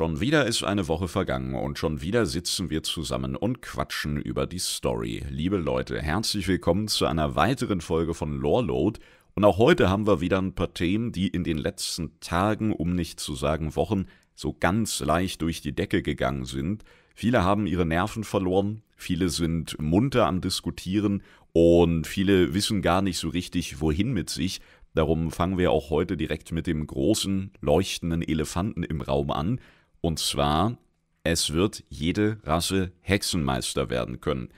Schon wieder ist eine Woche vergangen und schon wieder sitzen wir zusammen und quatschen über die Story. Liebe Leute, herzlich willkommen zu einer weiteren Folge von Loreload. Und auch heute haben wir wieder ein paar Themen, die in den letzten Tagen, um nicht zu sagen Wochen, so ganz leicht durch die Decke gegangen sind. Viele haben ihre Nerven verloren, viele sind munter am Diskutieren und viele wissen gar nicht so richtig, wohin mit sich. Darum fangen wir auch heute direkt mit dem großen, leuchtenden Elefanten im Raum an. Und zwar, es wird jede Rasse Hexenmeister werden können.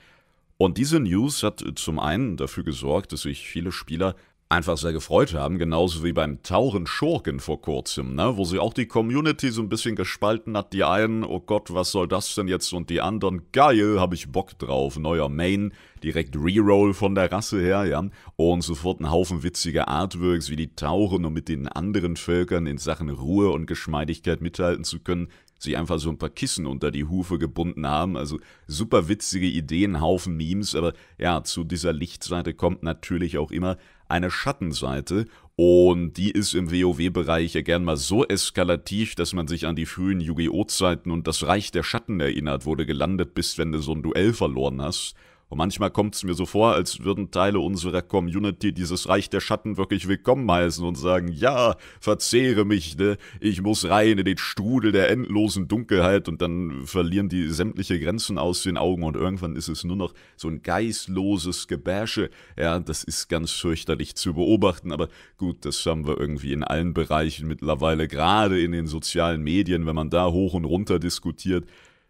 Und diese News hat zum einen dafür gesorgt, dass sich viele Spieler einfach sehr gefreut haben, genauso wie beim Tauren Schurken vor kurzem, ne? wo sie auch die Community so ein bisschen gespalten hat, die einen, oh Gott, was soll das denn jetzt und die anderen, geil, habe ich Bock drauf, neuer Main, direkt Reroll von der Rasse her, ja, und sofort ein Haufen witziger Artworks, wie die Tauren, um mit den anderen Völkern in Sachen Ruhe und Geschmeidigkeit mithalten zu können, sich einfach so ein paar Kissen unter die Hufe gebunden haben. Also super witzige Ideen, Haufen Memes, aber ja, zu dieser Lichtseite kommt natürlich auch immer eine Schattenseite und die ist im WoW-Bereich ja gern mal so eskalativ, dass man sich an die frühen Yu-Gi-Oh! Zeiten und das Reich der Schatten erinnert, wo du gelandet bist, wenn du so ein Duell verloren hast. Und manchmal kommt es mir so vor, als würden Teile unserer Community dieses Reich der Schatten wirklich willkommen heißen und sagen, ja, verzehre mich, ne? Ich muss rein in den Strudel der endlosen Dunkelheit und dann verlieren die sämtliche Grenzen aus den Augen und irgendwann ist es nur noch so ein geistloses Gebärsche. Ja, das ist ganz fürchterlich zu beobachten, aber gut, das haben wir irgendwie in allen Bereichen mittlerweile, gerade in den sozialen Medien, wenn man da hoch und runter diskutiert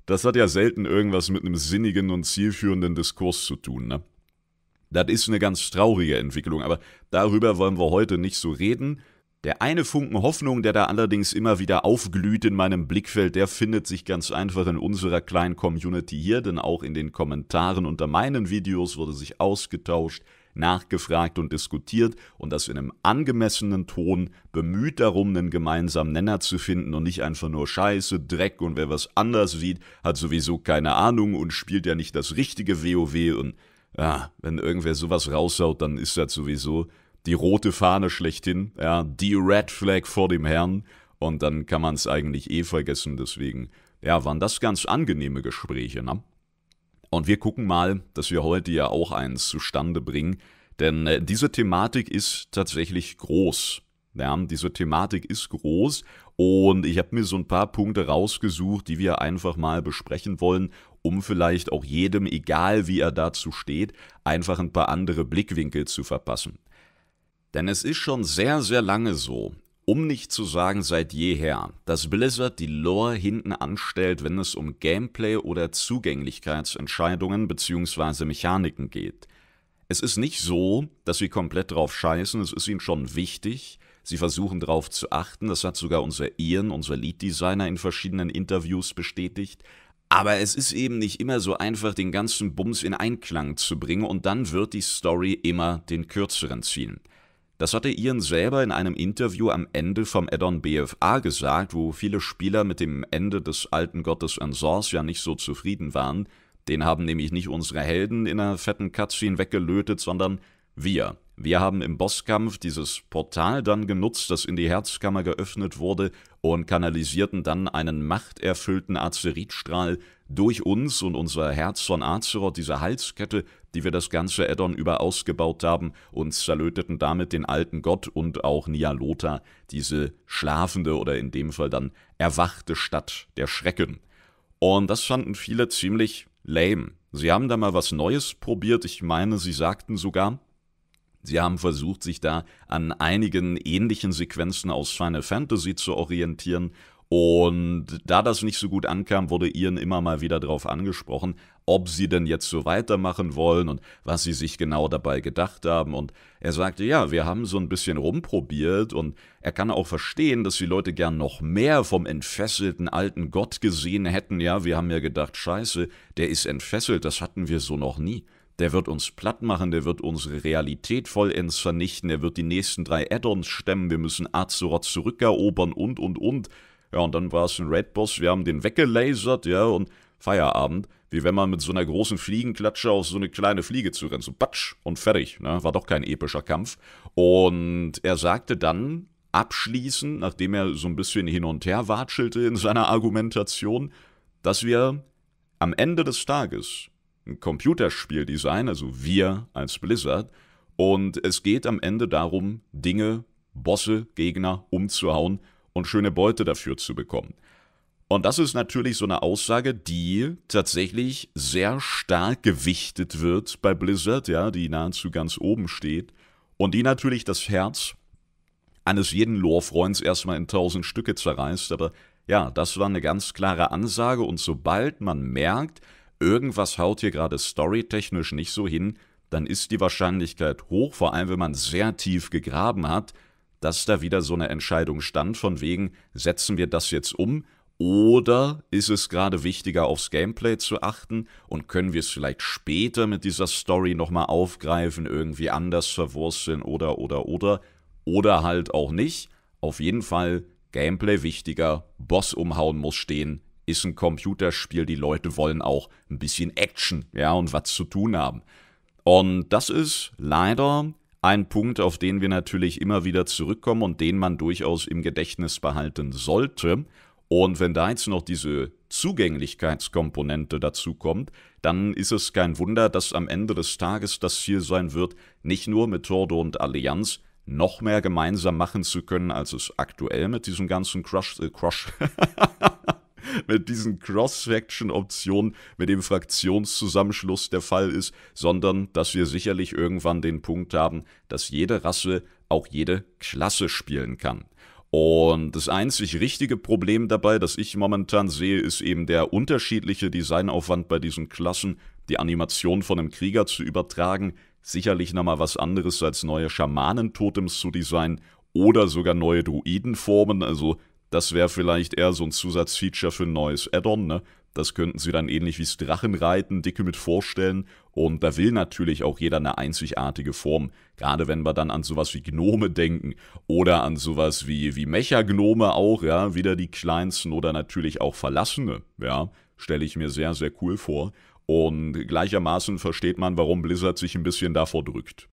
das hat ja selten irgendwas mit einem sinnigen und zielführenden Diskurs zu tun. Ne? Das ist eine ganz traurige Entwicklung, aber darüber wollen wir heute nicht so reden. Der eine Funken Hoffnung, der da allerdings immer wieder aufglüht in meinem Blickfeld, der findet sich ganz einfach in unserer kleinen Community hier, denn auch in den Kommentaren unter meinen Videos wurde sich ausgetauscht, nachgefragt und diskutiert und das in einem angemessenen Ton bemüht darum, einen gemeinsamen Nenner zu finden und nicht einfach nur Scheiße, Dreck und wer was anders sieht, hat sowieso keine Ahnung und spielt ja nicht das richtige WoW und ja, wenn irgendwer sowas raushaut, dann ist das sowieso die rote Fahne schlechthin, ja, die Red Flag vor dem Herrn und dann kann man es eigentlich eh vergessen, deswegen, ja, waren das ganz angenehme Gespräche, ne? Und wir gucken mal, dass wir heute ja auch eins zustande bringen, denn äh, diese Thematik ist tatsächlich groß. Ja, diese Thematik ist groß und ich habe mir so ein paar Punkte rausgesucht, die wir einfach mal besprechen wollen, um vielleicht auch jedem, egal wie er dazu steht, einfach ein paar andere Blickwinkel zu verpassen. Denn es ist schon sehr, sehr lange so, um nicht zu sagen seit jeher, dass Blizzard die Lore hinten anstellt, wenn es um Gameplay oder Zugänglichkeitsentscheidungen bzw. Mechaniken geht. Es ist nicht so, dass sie komplett drauf scheißen, es ist ihnen schon wichtig, sie versuchen drauf zu achten, das hat sogar unser Ian, unser Lead-Designer in verschiedenen Interviews bestätigt, aber es ist eben nicht immer so einfach, den ganzen Bums in Einklang zu bringen und dann wird die Story immer den kürzeren ziehen. Das hatte Ian selber in einem Interview am Ende vom Addon BFA gesagt, wo viele Spieler mit dem Ende des alten Gottes Ansors ja nicht so zufrieden waren. Den haben nämlich nicht unsere Helden in einer fetten Cutscene weggelötet, sondern wir. Wir haben im Bosskampf dieses Portal dann genutzt, das in die Herzkammer geöffnet wurde, und kanalisierten dann einen machterfüllten Azeritstrahl durch uns und unser Herz von Azeroth, diese Halskette, die wir das ganze Addon über ausgebaut haben und zerlöteten damit den alten Gott und auch Nialota, diese schlafende oder in dem Fall dann erwachte Stadt der Schrecken. Und das fanden viele ziemlich lame. Sie haben da mal was Neues probiert, ich meine, sie sagten sogar, Sie haben versucht, sich da an einigen ähnlichen Sequenzen aus Final Fantasy zu orientieren und da das nicht so gut ankam, wurde Ian immer mal wieder darauf angesprochen, ob sie denn jetzt so weitermachen wollen und was sie sich genau dabei gedacht haben. Und er sagte, ja, wir haben so ein bisschen rumprobiert und er kann auch verstehen, dass die Leute gern noch mehr vom entfesselten alten Gott gesehen hätten. Ja, wir haben ja gedacht, scheiße, der ist entfesselt, das hatten wir so noch nie. Der wird uns platt machen, der wird unsere Realität vollends vernichten, der wird die nächsten drei Add-ons stemmen, wir müssen Azeroth zurückerobern und und und. Ja, und dann war es ein Red Boss, wir haben den weggelasert, ja, und Feierabend wie wenn man mit so einer großen Fliegenklatsche auf so eine kleine Fliege zu zurennt. So batsch und fertig. Ne? War doch kein epischer Kampf. Und er sagte dann abschließend, nachdem er so ein bisschen hin und her watschelte in seiner Argumentation, dass wir am Ende des Tages ein Computerspiel designen, also wir als Blizzard, und es geht am Ende darum, Dinge, Bosse, Gegner umzuhauen und schöne Beute dafür zu bekommen. Und das ist natürlich so eine Aussage, die tatsächlich sehr stark gewichtet wird bei Blizzard, ja, die nahezu ganz oben steht. Und die natürlich das Herz eines jeden Lore-Freunds erstmal in tausend Stücke zerreißt. Aber ja, das war eine ganz klare Ansage. Und sobald man merkt, irgendwas haut hier gerade storytechnisch nicht so hin, dann ist die Wahrscheinlichkeit hoch, vor allem wenn man sehr tief gegraben hat, dass da wieder so eine Entscheidung stand, von wegen, setzen wir das jetzt um oder ist es gerade wichtiger, aufs Gameplay zu achten und können wir es vielleicht später mit dieser Story nochmal aufgreifen, irgendwie anders verwursteln oder, oder, oder. Oder halt auch nicht. Auf jeden Fall Gameplay wichtiger, Boss umhauen muss stehen, ist ein Computerspiel, die Leute wollen auch ein bisschen Action, ja, und was zu tun haben. Und das ist leider ein Punkt, auf den wir natürlich immer wieder zurückkommen und den man durchaus im Gedächtnis behalten sollte. Und wenn da jetzt noch diese Zugänglichkeitskomponente dazu kommt, dann ist es kein Wunder, dass am Ende des Tages das Ziel sein wird, nicht nur mit Tordo und Allianz noch mehr gemeinsam machen zu können, als es aktuell mit diesem ganzen Crush, äh, Crush, mit diesen cross faction optionen mit dem Fraktionszusammenschluss der Fall ist, sondern dass wir sicherlich irgendwann den Punkt haben, dass jede Rasse auch jede Klasse spielen kann. Und das einzig richtige Problem dabei, das ich momentan sehe, ist eben der unterschiedliche Designaufwand bei diesen Klassen, die Animation von einem Krieger zu übertragen, sicherlich nochmal was anderes als neue Schamanentotems zu designen oder sogar neue Druidenformen, also das wäre vielleicht eher so ein Zusatzfeature für ein neues Add-on, ne? Das könnten sie dann ähnlich wie's Drachenreiten dicke mit vorstellen. Und da will natürlich auch jeder eine einzigartige Form. Gerade wenn wir dann an sowas wie Gnome denken oder an sowas wie, wie mecha auch, ja, wieder die kleinsten oder natürlich auch Verlassene, ja, stelle ich mir sehr, sehr cool vor. Und gleichermaßen versteht man, warum Blizzard sich ein bisschen davor drückt.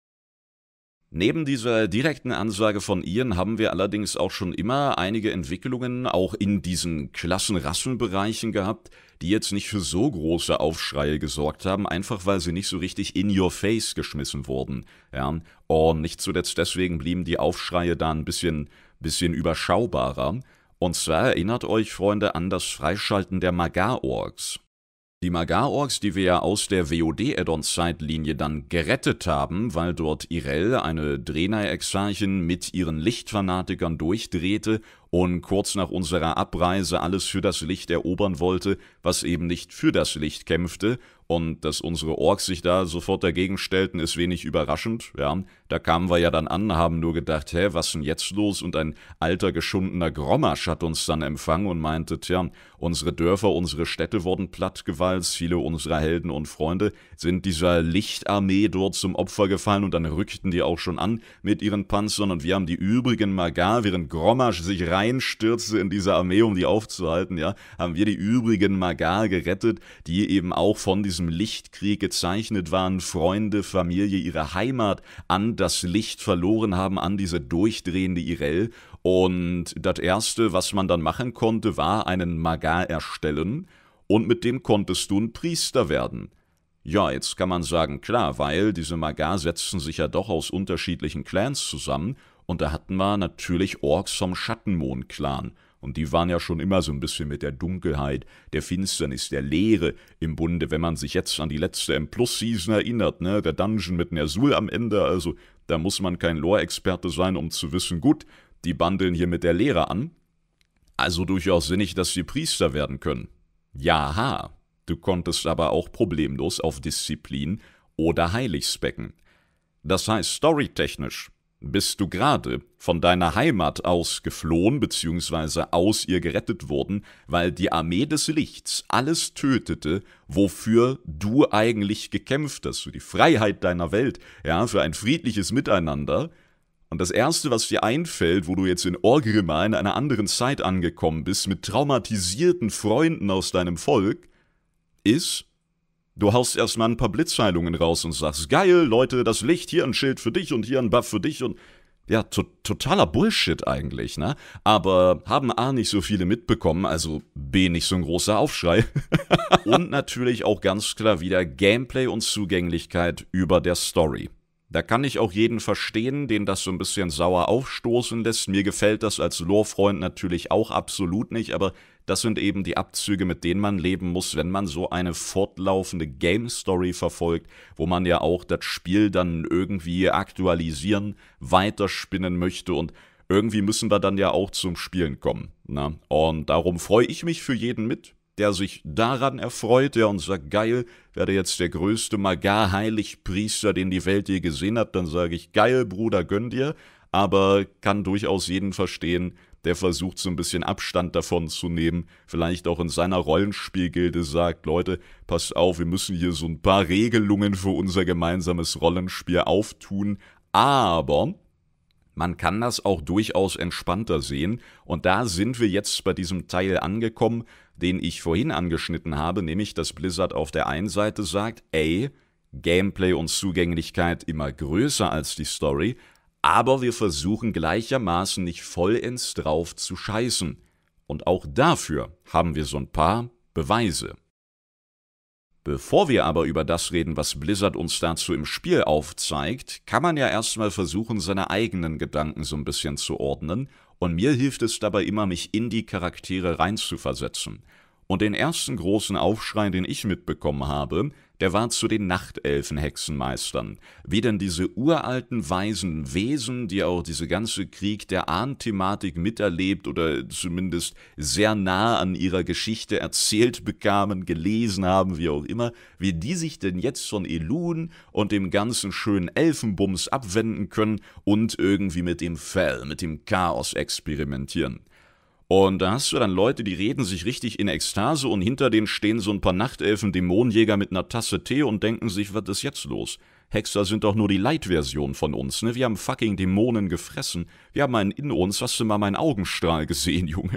Neben dieser direkten Ansage von Ian haben wir allerdings auch schon immer einige Entwicklungen auch in diesen Klassenrassenbereichen gehabt, die jetzt nicht für so große Aufschreie gesorgt haben, einfach weil sie nicht so richtig in your face geschmissen wurden. Ja? Und nicht zuletzt deswegen blieben die Aufschreie da ein bisschen, bisschen überschaubarer. Und zwar erinnert euch, Freunde, an das Freischalten der Magar-Orks. Die Magar-Orks, die wir ja aus der WOD-Addons-Zeitlinie dann gerettet haben, weil dort Irel, eine Drenai-Exarchin, mit ihren Lichtfanatikern durchdrehte und kurz nach unserer Abreise alles für das Licht erobern wollte, was eben nicht für das Licht kämpfte und dass unsere Orks sich da sofort dagegen stellten, ist wenig überraschend. Ja, da kamen wir ja dann an, haben nur gedacht, hä, was denn jetzt los? Und ein alter geschundener Grommasch hat uns dann empfangen und meinte, tja, unsere Dörfer, unsere Städte wurden plattgewalzt, viele unserer Helden und Freunde sind dieser Lichtarmee dort zum Opfer gefallen und dann rückten die auch schon an mit ihren Panzern und wir haben die übrigen Magar, während Grommasch sich reinstürzte in diese Armee, um die aufzuhalten, ja, haben wir die übrigen Magar gerettet, die eben auch von diesem Lichtkrieg gezeichnet waren, Freunde, Familie, ihre Heimat an das Licht verloren haben, an diese durchdrehende Irel und das Erste, was man dann machen konnte, war einen Magar erstellen und mit dem konntest du ein Priester werden. Ja, jetzt kann man sagen, klar, weil diese Magar setzten sich ja doch aus unterschiedlichen Clans zusammen und da hatten wir natürlich Orks vom Schattenmond-Clan. Und die waren ja schon immer so ein bisschen mit der Dunkelheit, der Finsternis, der Leere im Bunde, wenn man sich jetzt an die letzte M-Plus-Season erinnert, ne, der Dungeon mit Nersul am Ende, also da muss man kein Lore-Experte sein, um zu wissen, gut, die bandeln hier mit der Leere an. Also durchaus sinnig, dass sie Priester werden können. Jaha. Du konntest aber auch problemlos auf Disziplin oder Heilig specken. Das heißt, storytechnisch bist du gerade von deiner Heimat aus geflohen bzw. aus ihr gerettet worden, weil die Armee des Lichts alles tötete, wofür du eigentlich gekämpft hast, für die Freiheit deiner Welt, ja, für ein friedliches Miteinander. Und das Erste, was dir einfällt, wo du jetzt in Orgrimma in einer anderen Zeit angekommen bist, mit traumatisierten Freunden aus deinem Volk, ist, du haust erstmal ein paar Blitzheilungen raus und sagst, geil, Leute, das Licht, hier ein Schild für dich und hier ein Buff für dich und ja, to totaler Bullshit eigentlich, ne? Aber haben A nicht so viele mitbekommen, also B nicht so ein großer Aufschrei. und natürlich auch ganz klar wieder Gameplay und Zugänglichkeit über der Story. Da kann ich auch jeden verstehen, den das so ein bisschen sauer aufstoßen lässt. Mir gefällt das als Lore-Freund natürlich auch absolut nicht, aber das sind eben die Abzüge, mit denen man leben muss, wenn man so eine fortlaufende Game-Story verfolgt, wo man ja auch das Spiel dann irgendwie aktualisieren, weiterspinnen möchte und irgendwie müssen wir dann ja auch zum Spielen kommen. Ne? Und darum freue ich mich für jeden mit, der sich daran erfreut, der uns sagt, geil, werde jetzt der größte Magar-Heiligpriester, den die Welt je gesehen hat, dann sage ich, geil, Bruder, gönn dir, aber kann durchaus jeden verstehen, der versucht, so ein bisschen Abstand davon zu nehmen, vielleicht auch in seiner Rollenspielgilde sagt, Leute, passt auf, wir müssen hier so ein paar Regelungen für unser gemeinsames Rollenspiel auftun, aber man kann das auch durchaus entspannter sehen und da sind wir jetzt bei diesem Teil angekommen, den ich vorhin angeschnitten habe, nämlich dass Blizzard auf der einen Seite sagt, ey, Gameplay und Zugänglichkeit immer größer als die Story, aber wir versuchen gleichermaßen nicht vollends drauf zu scheißen. Und auch dafür haben wir so ein paar Beweise. Bevor wir aber über das reden, was Blizzard uns dazu im Spiel aufzeigt, kann man ja erstmal versuchen, seine eigenen Gedanken so ein bisschen zu ordnen und mir hilft es dabei immer, mich in die Charaktere reinzuversetzen. Und den ersten großen Aufschrei, den ich mitbekommen habe, der war zu den Nachtelfen-Hexenmeistern. Wie denn diese uralten, weisen Wesen, die auch diese ganze Krieg der Ahn-Thematik miterlebt oder zumindest sehr nah an ihrer Geschichte erzählt bekamen, gelesen haben, wie auch immer, wie die sich denn jetzt von Elun und dem ganzen schönen Elfenbums abwenden können und irgendwie mit dem Fell, mit dem Chaos experimentieren. Und da hast du dann Leute, die reden sich richtig in Ekstase und hinter denen stehen so ein paar Nachtelfen, Dämonenjäger mit einer Tasse Tee und denken sich, was ist jetzt los? Hexer sind doch nur die Leitversion von uns, ne? Wir haben fucking Dämonen gefressen. Wir haben einen in uns. Hast du mal meinen Augenstrahl gesehen, Junge?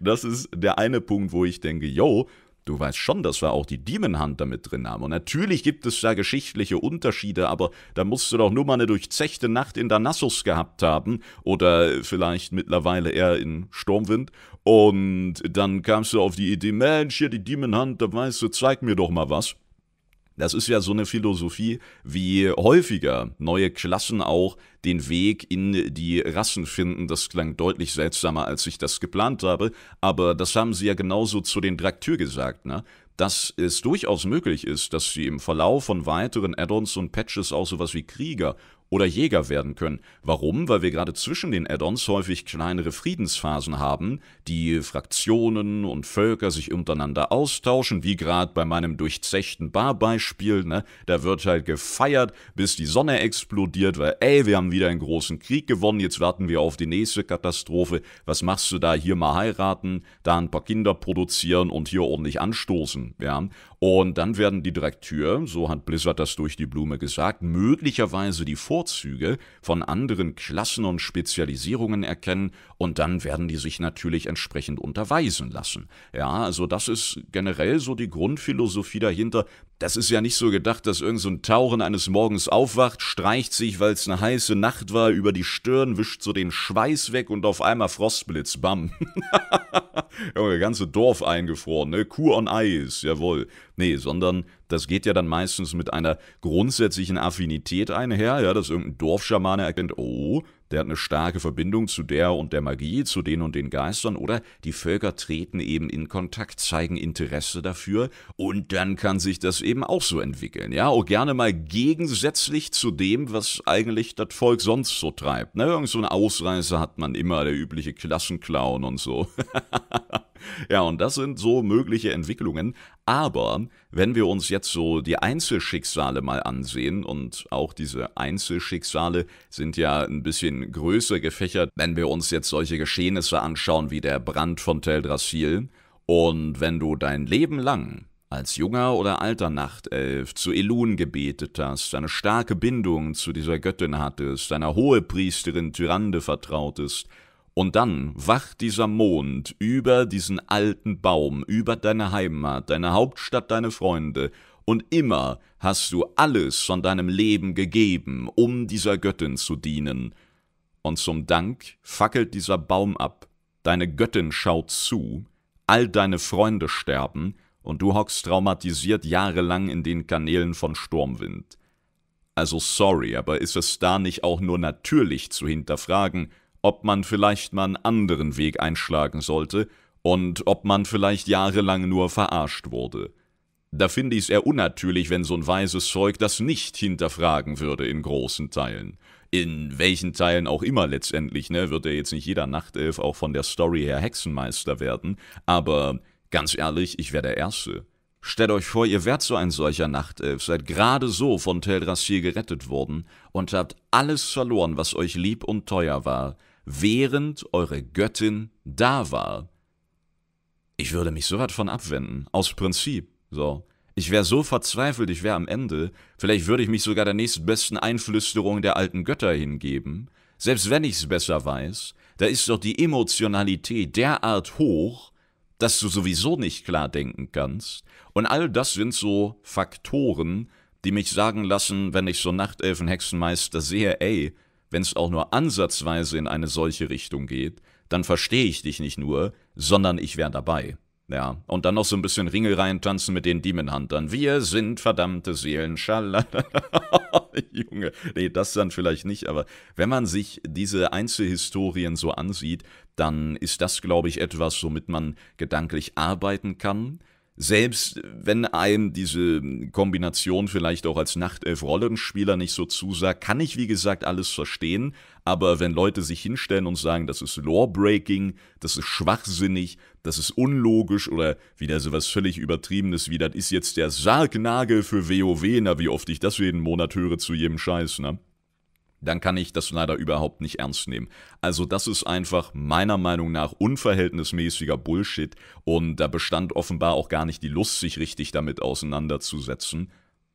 das ist der eine Punkt, wo ich denke, yo, Du weißt schon, dass wir auch die Demon Hunter mit drin haben. Und natürlich gibt es da geschichtliche Unterschiede, aber da musst du doch nur mal eine durchzechte Nacht in Danassus gehabt haben. Oder vielleicht mittlerweile eher in Sturmwind. Und dann kamst du auf die Idee, Mensch, hier die Demon Hunter, weißt du, zeig mir doch mal was. Das ist ja so eine Philosophie, wie häufiger neue Klassen auch den Weg in die Rassen finden. Das klang deutlich seltsamer, als ich das geplant habe, aber das haben sie ja genauso zu den Draktür gesagt, ne? dass es durchaus möglich ist, dass sie im Verlauf von weiteren Add-ons und Patches auch sowas wie Krieger oder Jäger werden können. Warum? Weil wir gerade zwischen den Add-ons häufig kleinere Friedensphasen haben, die Fraktionen und Völker sich untereinander austauschen, wie gerade bei meinem durchzechten Barbeispiel. Ne? Da wird halt gefeiert, bis die Sonne explodiert, weil ey, wir haben wieder einen großen Krieg gewonnen, jetzt warten wir auf die nächste Katastrophe. Was machst du da? Hier mal heiraten, da ein paar Kinder produzieren und hier ordentlich anstoßen. Ja? Und dann werden die Direktür, so hat Blizzard das durch die Blume gesagt, möglicherweise die Vorzüge von anderen Klassen und Spezialisierungen erkennen und dann werden die sich natürlich entsprechend unterweisen lassen. Ja, also das ist generell so die Grundphilosophie dahinter. Das ist ja nicht so gedacht, dass irgend so ein Tauren eines Morgens aufwacht, streicht sich, weil es eine heiße Nacht war, über die Stirn, wischt so den Schweiß weg und auf einmal Frostblitz, bam. Junge, ganze Dorf eingefroren, ne? Kuh on Eis, jawohl. Nee, sondern das geht ja dann meistens mit einer grundsätzlichen Affinität einher, ja, dass irgendein Dorfschamane erkennt, oh, der hat eine starke Verbindung zu der und der Magie, zu den und den Geistern, oder die Völker treten eben in Kontakt, zeigen Interesse dafür und dann kann sich das eben auch so entwickeln, ja, auch oh, gerne mal gegensätzlich zu dem, was eigentlich das Volk sonst so treibt. Ne? Irgend so eine Ausreißer hat man immer, der übliche Klassenclown und so. Ja, und das sind so mögliche Entwicklungen. Aber wenn wir uns jetzt so die Einzelschicksale mal ansehen, und auch diese Einzelschicksale sind ja ein bisschen größer gefächert, wenn wir uns jetzt solche Geschehnisse anschauen wie der Brand von Teldrassil, und wenn du dein Leben lang als junger oder alter Nachtelf zu Elun gebetet hast, eine starke Bindung zu dieser Göttin hattest, einer Hohepriesterin Tyrande vertrautest und dann wacht dieser Mond über diesen alten Baum, über deine Heimat, deine Hauptstadt, deine Freunde, und immer hast du alles von deinem Leben gegeben, um dieser Göttin zu dienen. Und zum Dank fackelt dieser Baum ab, deine Göttin schaut zu, all deine Freunde sterben, und du hockst traumatisiert jahrelang in den Kanälen von Sturmwind. Also sorry, aber ist es da nicht auch nur natürlich zu hinterfragen, ob man vielleicht mal einen anderen Weg einschlagen sollte und ob man vielleicht jahrelang nur verarscht wurde. Da finde ich es eher unnatürlich, wenn so ein weises Zeug das nicht hinterfragen würde in großen Teilen. In welchen Teilen auch immer letztendlich, ne, wird ja jetzt nicht jeder Nachtelf auch von der Story her Hexenmeister werden, aber ganz ehrlich, ich wäre der Erste. Stellt euch vor, ihr wärt so ein solcher Nachtelf, seid gerade so von Teldrassil gerettet worden und habt alles verloren, was euch lieb und teuer war, während eure Göttin da war. Ich würde mich so weit von abwenden, aus Prinzip. So. Ich wäre so verzweifelt, ich wäre am Ende. Vielleicht würde ich mich sogar der nächstbesten Einflüsterung der alten Götter hingeben. Selbst wenn ich es besser weiß, da ist doch die Emotionalität derart hoch, dass du sowieso nicht klar denken kannst. Und all das sind so Faktoren, die mich sagen lassen, wenn ich so Nachtelfenhexenmeister sehe, ey, wenn es auch nur ansatzweise in eine solche Richtung geht, dann verstehe ich dich nicht nur, sondern ich wäre dabei. Ja, und dann noch so ein bisschen Ringel reintanzen mit den Demon Huntern. Wir sind verdammte Seelen, schalala. Junge, nee, das dann vielleicht nicht, aber wenn man sich diese Einzelhistorien so ansieht, dann ist das, glaube ich, etwas, womit man gedanklich arbeiten kann selbst wenn einem diese Kombination vielleicht auch als Nachtelf-Rollenspieler nicht so zusagt, kann ich wie gesagt alles verstehen, aber wenn Leute sich hinstellen und sagen, das ist Lore-Breaking, das ist schwachsinnig, das ist unlogisch oder wieder sowas völlig Übertriebenes wie, das ist jetzt der Sargnagel für WoW, na wie oft ich das jeden Monat höre zu jedem Scheiß, ne? dann kann ich das leider überhaupt nicht ernst nehmen. Also das ist einfach meiner Meinung nach unverhältnismäßiger Bullshit und da bestand offenbar auch gar nicht die Lust, sich richtig damit auseinanderzusetzen.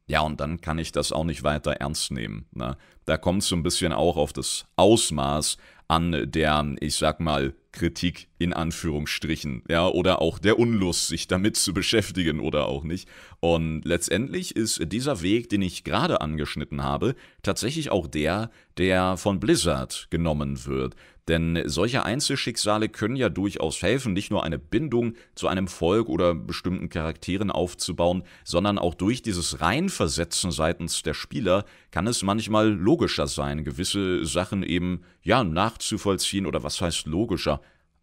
Ja, und dann kann ich das auch nicht weiter ernst nehmen. Ne? Da kommt es so ein bisschen auch auf das Ausmaß an der, ich sag mal, Kritik in Anführungsstrichen, ja, oder auch der Unlust, sich damit zu beschäftigen oder auch nicht. Und letztendlich ist dieser Weg, den ich gerade angeschnitten habe, tatsächlich auch der, der von Blizzard genommen wird. Denn solche Einzelschicksale können ja durchaus helfen, nicht nur eine Bindung zu einem Volk oder bestimmten Charakteren aufzubauen, sondern auch durch dieses Reinversetzen seitens der Spieler kann es manchmal logischer sein, gewisse Sachen eben ja nachzuvollziehen oder was heißt logischer,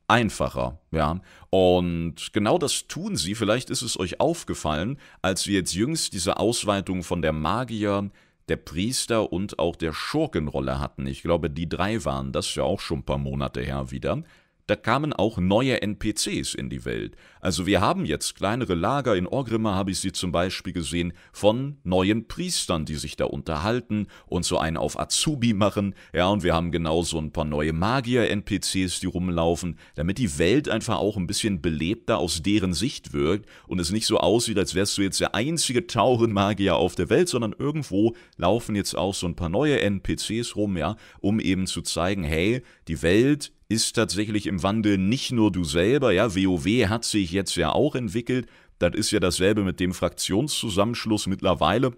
einfacher, ja. Und genau das tun sie, vielleicht ist es euch aufgefallen, als wir jetzt jüngst diese Ausweitung von der Magier der Priester und auch der Schurkenrolle hatten. Ich glaube, die drei waren das ja auch schon ein paar Monate her wieder da kamen auch neue NPCs in die Welt. Also wir haben jetzt kleinere Lager, in Orgrimma habe ich sie zum Beispiel gesehen, von neuen Priestern, die sich da unterhalten und so einen auf Azubi machen. Ja, und wir haben genauso ein paar neue Magier-NPCs, die rumlaufen, damit die Welt einfach auch ein bisschen belebter aus deren Sicht wirkt und es nicht so aussieht, als wärst du jetzt der einzige Taurenmagier auf der Welt, sondern irgendwo laufen jetzt auch so ein paar neue NPCs rum, ja, um eben zu zeigen, hey, die Welt ist tatsächlich im Wandel nicht nur du selber, ja, WoW hat sich jetzt ja auch entwickelt, das ist ja dasselbe mit dem Fraktionszusammenschluss mittlerweile,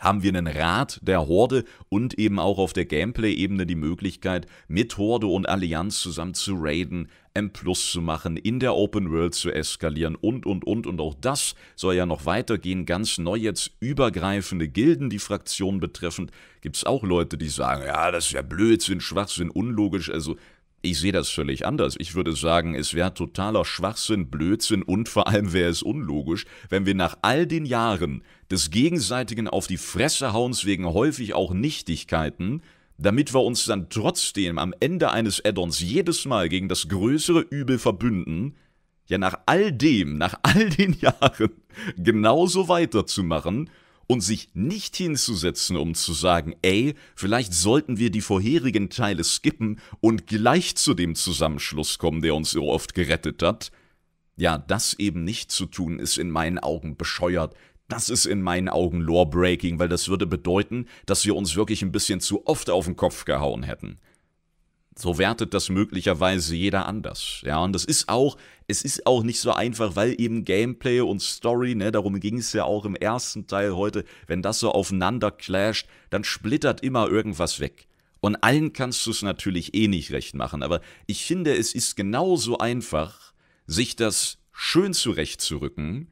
haben wir einen Rat der Horde und eben auch auf der Gameplay-Ebene die Möglichkeit, mit Horde und Allianz zusammen zu raiden, M Plus zu machen, in der Open World zu eskalieren und und und und auch das soll ja noch weitergehen. Ganz neu jetzt übergreifende Gilden, die Fraktionen betreffend, gibt es auch Leute, die sagen, ja, das ist ja Blödsinn, Schwachsinn, unlogisch. Also ich sehe das völlig anders. Ich würde sagen, es wäre totaler Schwachsinn, Blödsinn und vor allem wäre es unlogisch, wenn wir nach all den Jahren des gegenseitigen auf die Fresse hauens wegen häufig auch Nichtigkeiten, damit wir uns dann trotzdem am Ende eines Addons jedes Mal gegen das größere Übel verbünden, ja nach all dem, nach all den Jahren genauso weiterzumachen, und sich nicht hinzusetzen, um zu sagen, ey, vielleicht sollten wir die vorherigen Teile skippen und gleich zu dem Zusammenschluss kommen, der uns so oft gerettet hat. Ja, das eben nicht zu tun, ist in meinen Augen bescheuert. Das ist in meinen Augen Lore-Breaking, weil das würde bedeuten, dass wir uns wirklich ein bisschen zu oft auf den Kopf gehauen hätten. So wertet das möglicherweise jeder anders. Ja, und das ist auch, es ist auch nicht so einfach, weil eben Gameplay und Story, ne, darum ging es ja auch im ersten Teil heute, wenn das so aufeinander clasht, dann splittert immer irgendwas weg. Und allen kannst du es natürlich eh nicht recht machen, aber ich finde, es ist genauso einfach, sich das schön zurechtzurücken,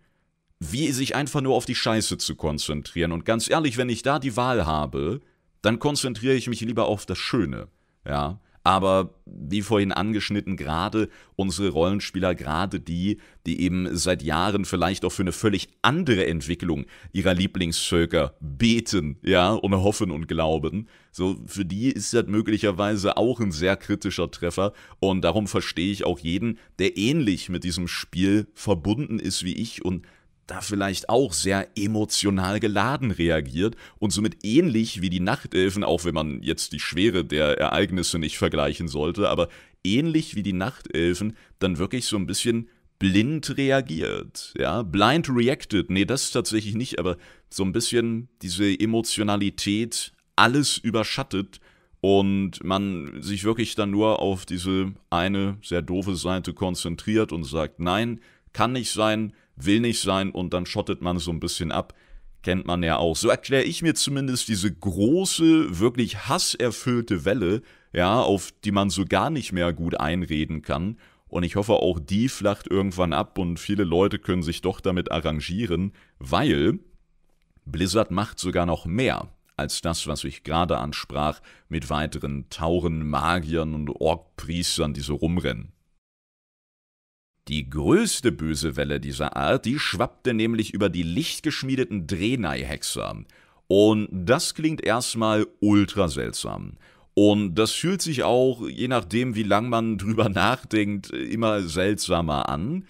wie sich einfach nur auf die Scheiße zu konzentrieren. Und ganz ehrlich, wenn ich da die Wahl habe, dann konzentriere ich mich lieber auf das Schöne. Ja, aber wie vorhin angeschnitten, gerade unsere Rollenspieler, gerade die, die eben seit Jahren vielleicht auch für eine völlig andere Entwicklung ihrer Lieblingsvölker beten, ja, und hoffen und glauben, so für die ist das möglicherweise auch ein sehr kritischer Treffer und darum verstehe ich auch jeden, der ähnlich mit diesem Spiel verbunden ist wie ich und da vielleicht auch sehr emotional geladen reagiert und somit ähnlich wie die Nachtelfen, auch wenn man jetzt die Schwere der Ereignisse nicht vergleichen sollte, aber ähnlich wie die Nachtelfen dann wirklich so ein bisschen blind reagiert, ja, blind reacted, nee, das tatsächlich nicht, aber so ein bisschen diese Emotionalität alles überschattet und man sich wirklich dann nur auf diese eine sehr doofe Seite konzentriert und sagt, nein, kann nicht sein, will nicht sein und dann schottet man so ein bisschen ab. Kennt man ja auch. So erkläre ich mir zumindest diese große, wirklich hasserfüllte Welle, ja, auf die man so gar nicht mehr gut einreden kann. Und ich hoffe, auch die flacht irgendwann ab und viele Leute können sich doch damit arrangieren, weil Blizzard macht sogar noch mehr als das, was ich gerade ansprach, mit weiteren Tauren, Magiern und Orkpriestern, die so rumrennen. Die größte böse Welle dieser Art, die schwappte nämlich über die lichtgeschmiedeten Drenai-Hexer. Und das klingt erstmal ultra seltsam. Und das fühlt sich auch, je nachdem wie lang man drüber nachdenkt, immer seltsamer an.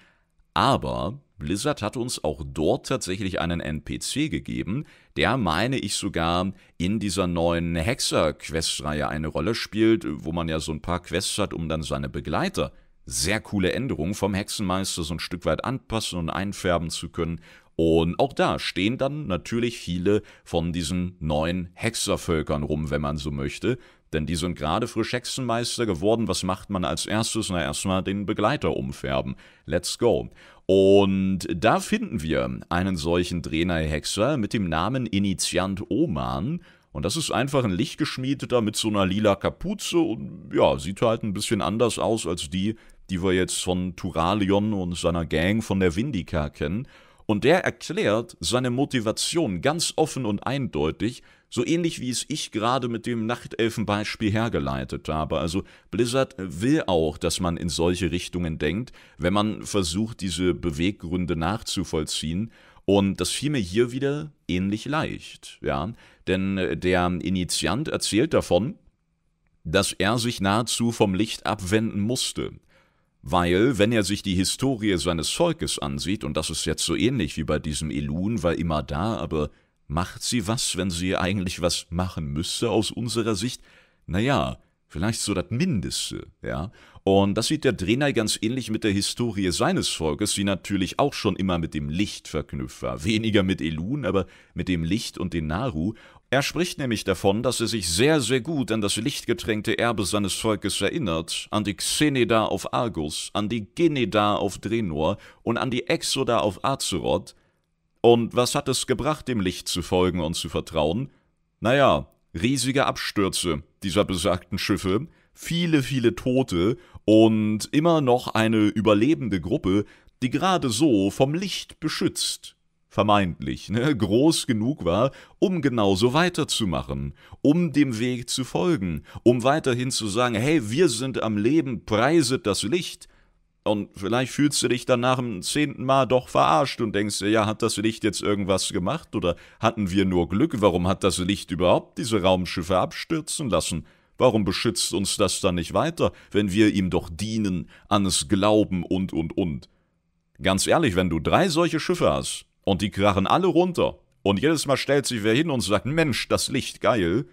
Aber Blizzard hat uns auch dort tatsächlich einen NPC gegeben, der, meine ich sogar, in dieser neuen hexer questreihe eine Rolle spielt, wo man ja so ein paar Quests hat, um dann seine Begleiter sehr coole Änderung vom Hexenmeister so ein Stück weit anpassen und einfärben zu können. Und auch da stehen dann natürlich viele von diesen neuen Hexervölkern rum, wenn man so möchte. Denn die sind gerade frisch Hexenmeister geworden. Was macht man als erstes? Na, erstmal den Begleiter umfärben. Let's go. Und da finden wir einen solchen Draenei-Hexer mit dem Namen Initiant Oman. Und das ist einfach ein lichtgeschmiedeter mit so einer lila Kapuze und ja, sieht halt ein bisschen anders aus als die, die wir jetzt von Turalion und seiner Gang von der Vindika kennen. Und der erklärt seine Motivation ganz offen und eindeutig, so ähnlich wie es ich gerade mit dem Nachtelfenbeispiel hergeleitet habe. Also Blizzard will auch, dass man in solche Richtungen denkt, wenn man versucht, diese Beweggründe nachzuvollziehen. Und das fiel mir hier wieder ähnlich leicht, ja. Denn äh, der Initiant erzählt davon, dass er sich nahezu vom Licht abwenden musste weil wenn er sich die Historie seines Volkes ansieht, und das ist jetzt so ähnlich wie bei diesem Elun, war immer da, aber macht sie was, wenn sie eigentlich was machen müsste aus unserer Sicht? Naja, vielleicht so das Mindeste, ja. Und das sieht der Drenai ganz ähnlich mit der Historie seines Volkes, die natürlich auch schon immer mit dem Licht verknüpft war. Weniger mit Elun, aber mit dem Licht und den Naru. Er spricht nämlich davon, dass er sich sehr, sehr gut an das lichtgetränkte Erbe seines Volkes erinnert, an die Xeneda auf Argus, an die Geneda auf Drenor und an die Exoda auf Azeroth. Und was hat es gebracht, dem Licht zu folgen und zu vertrauen? Naja, riesige Abstürze dieser besagten Schiffe, viele, viele Tote und immer noch eine überlebende Gruppe, die gerade so vom Licht beschützt vermeintlich, ne, groß genug war, um genauso weiterzumachen, um dem Weg zu folgen, um weiterhin zu sagen, hey, wir sind am Leben, preiset das Licht. Und vielleicht fühlst du dich dann nach dem zehnten Mal doch verarscht und denkst dir, ja, hat das Licht jetzt irgendwas gemacht oder hatten wir nur Glück? Warum hat das Licht überhaupt diese Raumschiffe abstürzen lassen? Warum beschützt uns das dann nicht weiter, wenn wir ihm doch dienen, an es glauben und und und? Ganz ehrlich, wenn du drei solche Schiffe hast, und die krachen alle runter. Und jedes Mal stellt sich wer hin und sagt, Mensch, das Licht, geil.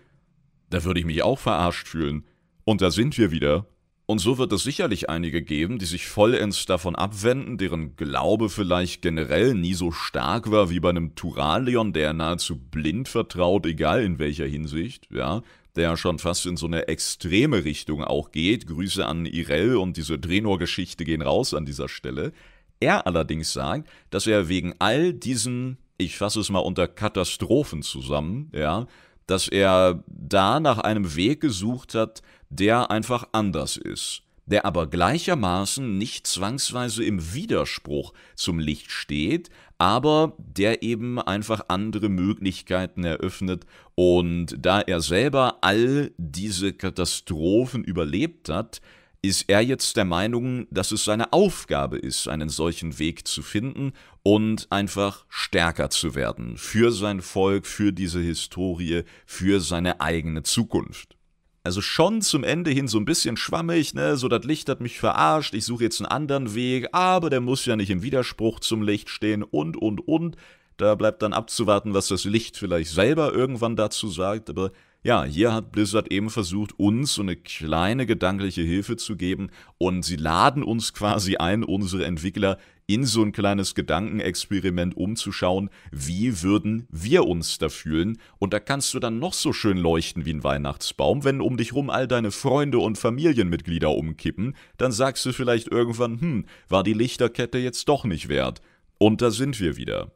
Da würde ich mich auch verarscht fühlen. Und da sind wir wieder. Und so wird es sicherlich einige geben, die sich vollends davon abwenden, deren Glaube vielleicht generell nie so stark war wie bei einem Turalion, der nahezu blind vertraut, egal in welcher Hinsicht, ja, der schon fast in so eine extreme Richtung auch geht. Grüße an Irel und diese Drenor-Geschichte gehen raus an dieser Stelle. Er allerdings sagt, dass er wegen all diesen, ich fasse es mal unter Katastrophen zusammen, ja, dass er da nach einem Weg gesucht hat, der einfach anders ist, der aber gleichermaßen nicht zwangsweise im Widerspruch zum Licht steht, aber der eben einfach andere Möglichkeiten eröffnet. Und da er selber all diese Katastrophen überlebt hat, ist er jetzt der Meinung, dass es seine Aufgabe ist, einen solchen Weg zu finden und einfach stärker zu werden für sein Volk, für diese Historie, für seine eigene Zukunft. Also schon zum Ende hin so ein bisschen schwammig, ne? So, das Licht hat mich verarscht, ich suche jetzt einen anderen Weg, aber der muss ja nicht im Widerspruch zum Licht stehen und, und, und. Da bleibt dann abzuwarten, was das Licht vielleicht selber irgendwann dazu sagt, aber ja, hier hat Blizzard eben versucht, uns so eine kleine gedankliche Hilfe zu geben und sie laden uns quasi ein, unsere Entwickler in so ein kleines Gedankenexperiment umzuschauen, wie würden wir uns da fühlen. Und da kannst du dann noch so schön leuchten wie ein Weihnachtsbaum, wenn um dich rum all deine Freunde und Familienmitglieder umkippen, dann sagst du vielleicht irgendwann, hm, war die Lichterkette jetzt doch nicht wert. Und da sind wir wieder.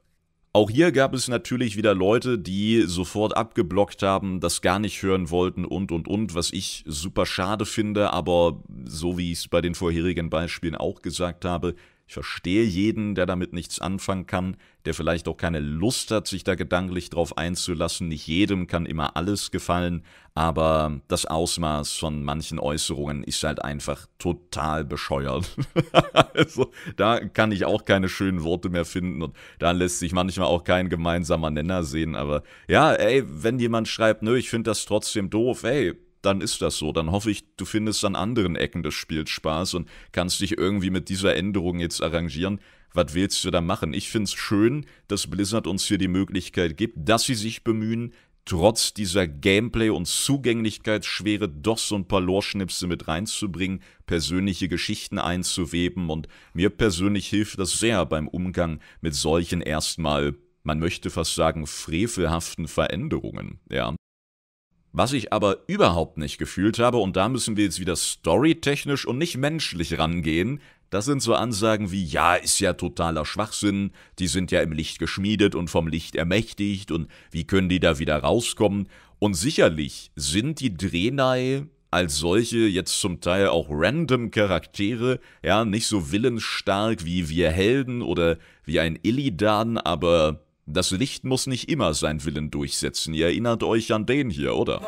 Auch hier gab es natürlich wieder Leute, die sofort abgeblockt haben, das gar nicht hören wollten und und und, was ich super schade finde, aber so wie ich es bei den vorherigen Beispielen auch gesagt habe, ich verstehe jeden, der damit nichts anfangen kann, der vielleicht auch keine Lust hat, sich da gedanklich drauf einzulassen. Nicht jedem kann immer alles gefallen, aber das Ausmaß von manchen Äußerungen ist halt einfach total bescheuert. also, da kann ich auch keine schönen Worte mehr finden und da lässt sich manchmal auch kein gemeinsamer Nenner sehen. Aber ja, ey, wenn jemand schreibt, nö, ich finde das trotzdem doof, ey, dann ist das so. Dann hoffe ich, du findest an anderen Ecken des Spiels Spaß und kannst dich irgendwie mit dieser Änderung jetzt arrangieren. Was willst du da machen? Ich finde es schön, dass Blizzard uns hier die Möglichkeit gibt, dass sie sich bemühen, trotz dieser Gameplay- und Zugänglichkeitsschwere doch so ein paar lore mit reinzubringen, persönliche Geschichten einzuweben und mir persönlich hilft das sehr beim Umgang mit solchen erstmal, man möchte fast sagen, frevelhaften Veränderungen, ja. Was ich aber überhaupt nicht gefühlt habe, und da müssen wir jetzt wieder storytechnisch und nicht menschlich rangehen, das sind so Ansagen wie, ja, ist ja totaler Schwachsinn, die sind ja im Licht geschmiedet und vom Licht ermächtigt und wie können die da wieder rauskommen? Und sicherlich sind die Drenai als solche jetzt zum Teil auch random Charaktere, ja, nicht so willensstark wie wir Helden oder wie ein Illidan, aber das Licht muss nicht immer seinen Willen durchsetzen. Ihr erinnert euch an den hier, oder?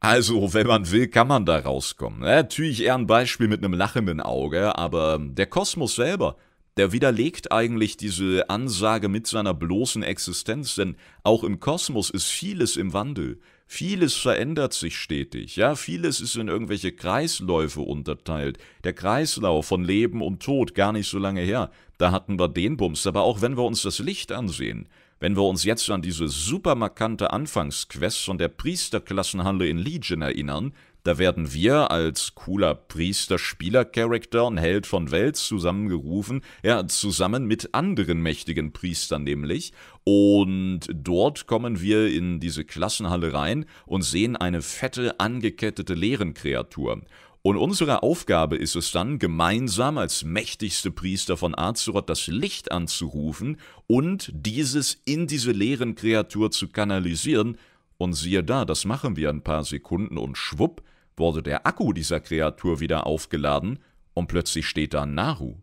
Also, wenn man will, kann man da rauskommen. Natürlich eher ein Beispiel mit einem lachenden Auge, aber der Kosmos selber, der widerlegt eigentlich diese Ansage mit seiner bloßen Existenz, denn auch im Kosmos ist vieles im Wandel. Vieles verändert sich stetig, ja, vieles ist in irgendwelche Kreisläufe unterteilt. Der Kreislauf von Leben und Tod, gar nicht so lange her, da hatten wir den Bums, aber auch wenn wir uns das Licht ansehen, wenn wir uns jetzt an diese supermarkante Anfangsquest von der Priesterklassenhalle in Legion erinnern, da werden wir als cooler Priester, Spieler, Charakter und Held von Welt zusammengerufen, ja, zusammen mit anderen mächtigen Priestern nämlich. Und dort kommen wir in diese Klassenhalle rein und sehen eine fette, angekettete Leerenkreatur. Und unsere Aufgabe ist es dann, gemeinsam als mächtigste Priester von Azeroth das Licht anzurufen und dieses in diese leeren Kreatur zu kanalisieren. Und siehe da, das machen wir ein paar Sekunden und schwupp, wurde der Akku dieser Kreatur wieder aufgeladen und plötzlich steht da Naru.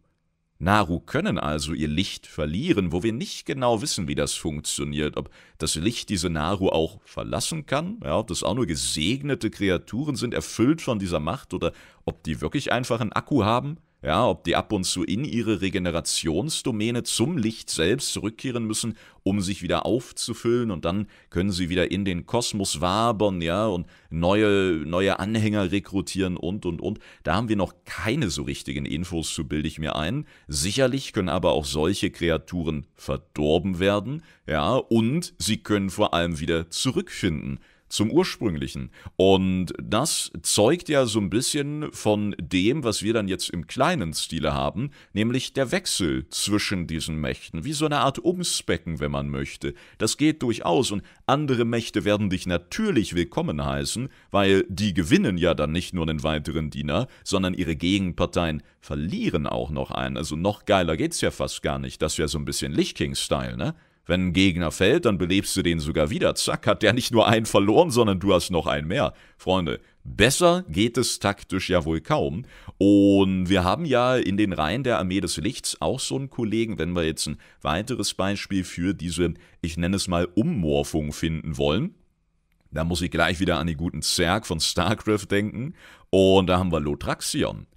Naru können also ihr Licht verlieren, wo wir nicht genau wissen, wie das funktioniert, ob das Licht diese Naru auch verlassen kann, ja, ob das auch nur gesegnete Kreaturen sind, erfüllt von dieser Macht, oder ob die wirklich einfach einen Akku haben ja, ob die ab und zu in ihre Regenerationsdomäne zum Licht selbst zurückkehren müssen, um sich wieder aufzufüllen und dann können sie wieder in den Kosmos wabern, ja, und neue, neue Anhänger rekrutieren und, und, und. Da haben wir noch keine so richtigen Infos zu, bilde ich mir ein. Sicherlich können aber auch solche Kreaturen verdorben werden, ja, und sie können vor allem wieder zurückfinden zum ursprünglichen. Und das zeugt ja so ein bisschen von dem, was wir dann jetzt im kleinen Stile haben, nämlich der Wechsel zwischen diesen Mächten, wie so eine Art Umspecken, wenn man möchte. Das geht durchaus und andere Mächte werden dich natürlich willkommen heißen, weil die gewinnen ja dann nicht nur einen weiteren Diener, sondern ihre Gegenparteien verlieren auch noch einen. Also noch geiler geht's ja fast gar nicht. Das wäre so ein bisschen Lichtkings-Style, ne? Wenn ein Gegner fällt, dann belebst du den sogar wieder. Zack, hat der nicht nur einen verloren, sondern du hast noch einen mehr. Freunde, besser geht es taktisch ja wohl kaum. Und wir haben ja in den Reihen der Armee des Lichts auch so einen Kollegen, wenn wir jetzt ein weiteres Beispiel für diese, ich nenne es mal, Ummorfung finden wollen. Da muss ich gleich wieder an die guten Zerg von StarCraft denken. Und da haben wir Lotraxion.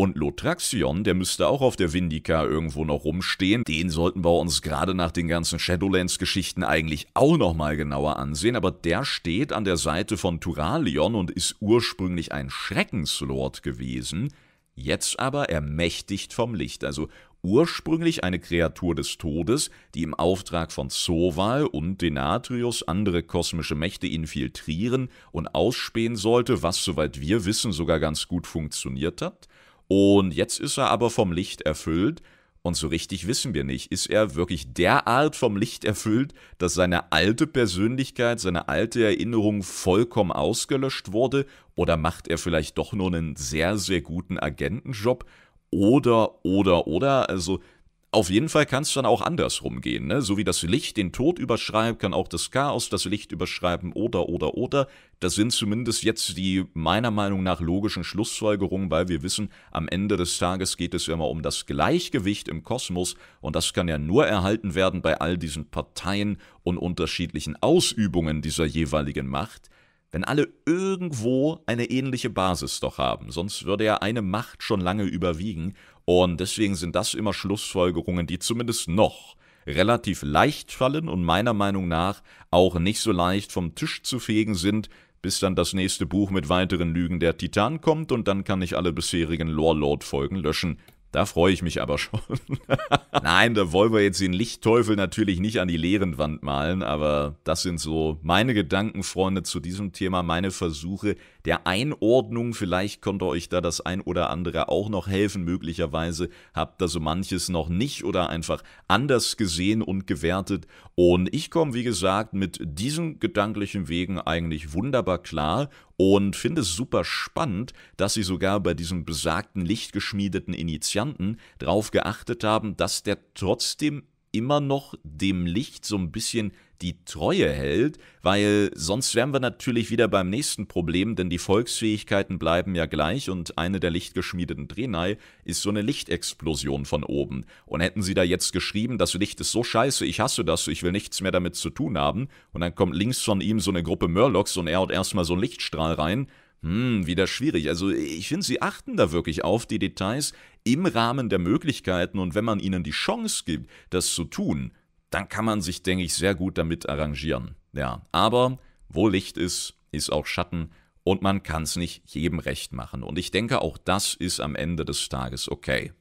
Und Lotraxion, der müsste auch auf der Vindica irgendwo noch rumstehen. Den sollten wir uns gerade nach den ganzen Shadowlands-Geschichten eigentlich auch nochmal genauer ansehen. Aber der steht an der Seite von Turalion und ist ursprünglich ein Schreckenslord gewesen. Jetzt aber ermächtigt vom Licht, also ursprünglich eine Kreatur des Todes, die im Auftrag von Zoval und Denatrius andere kosmische Mächte infiltrieren und ausspähen sollte, was soweit wir wissen sogar ganz gut funktioniert hat. Und jetzt ist er aber vom Licht erfüllt. Und so richtig wissen wir nicht, ist er wirklich derart vom Licht erfüllt, dass seine alte Persönlichkeit, seine alte Erinnerung vollkommen ausgelöscht wurde? Oder macht er vielleicht doch nur einen sehr, sehr guten Agentenjob? Oder, oder, oder? Also auf jeden Fall kann es dann auch andersrum gehen, ne? So wie das Licht den Tod überschreibt, kann auch das Chaos das Licht überschreiben oder oder oder. Das sind zumindest jetzt die meiner Meinung nach logischen Schlussfolgerungen, weil wir wissen, am Ende des Tages geht es ja immer um das Gleichgewicht im Kosmos und das kann ja nur erhalten werden bei all diesen Parteien und unterschiedlichen Ausübungen dieser jeweiligen Macht wenn alle irgendwo eine ähnliche Basis doch haben, sonst würde ja eine Macht schon lange überwiegen und deswegen sind das immer Schlussfolgerungen, die zumindest noch relativ leicht fallen und meiner Meinung nach auch nicht so leicht vom Tisch zu fegen sind, bis dann das nächste Buch mit weiteren Lügen der Titan kommt und dann kann ich alle bisherigen Lore-Lord-Folgen löschen. Da freue ich mich aber schon. Nein, da wollen wir jetzt den Lichtteufel natürlich nicht an die leeren Wand malen, aber das sind so meine Gedanken, Freunde, zu diesem Thema, meine Versuche der Einordnung. Vielleicht konnte euch da das ein oder andere auch noch helfen. Möglicherweise habt ihr so manches noch nicht oder einfach anders gesehen und gewertet. Und ich komme, wie gesagt, mit diesen gedanklichen Wegen eigentlich wunderbar klar und finde es super spannend, dass sie sogar bei diesem besagten lichtgeschmiedeten Initianten darauf geachtet haben, dass der trotzdem immer noch dem Licht so ein bisschen die Treue hält, weil sonst wären wir natürlich wieder beim nächsten Problem, denn die Volksfähigkeiten bleiben ja gleich und eine der lichtgeschmiedeten Drehnei ist so eine Lichtexplosion von oben. Und hätten sie da jetzt geschrieben, das Licht ist so scheiße, ich hasse das, ich will nichts mehr damit zu tun haben, und dann kommt links von ihm so eine Gruppe Murlocs und er haut erstmal so einen Lichtstrahl rein, hm, wieder schwierig. Also ich finde, sie achten da wirklich auf die Details im Rahmen der Möglichkeiten und wenn man ihnen die Chance gibt, das zu tun, dann kann man sich, denke ich, sehr gut damit arrangieren. Ja, aber wo Licht ist, ist auch Schatten und man kann es nicht jedem recht machen. Und ich denke, auch das ist am Ende des Tages okay.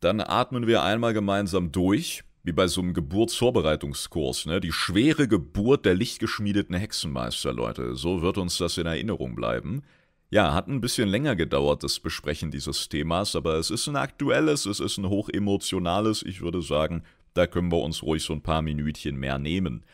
Dann atmen wir einmal gemeinsam durch, wie bei so einem Geburtsvorbereitungskurs, ne? Die schwere Geburt der lichtgeschmiedeten Hexenmeister, Leute. So wird uns das in Erinnerung bleiben. Ja, hat ein bisschen länger gedauert, das Besprechen dieses Themas, aber es ist ein aktuelles, es ist ein hochemotionales, ich würde sagen, da können wir uns ruhig so ein paar Minütchen mehr nehmen.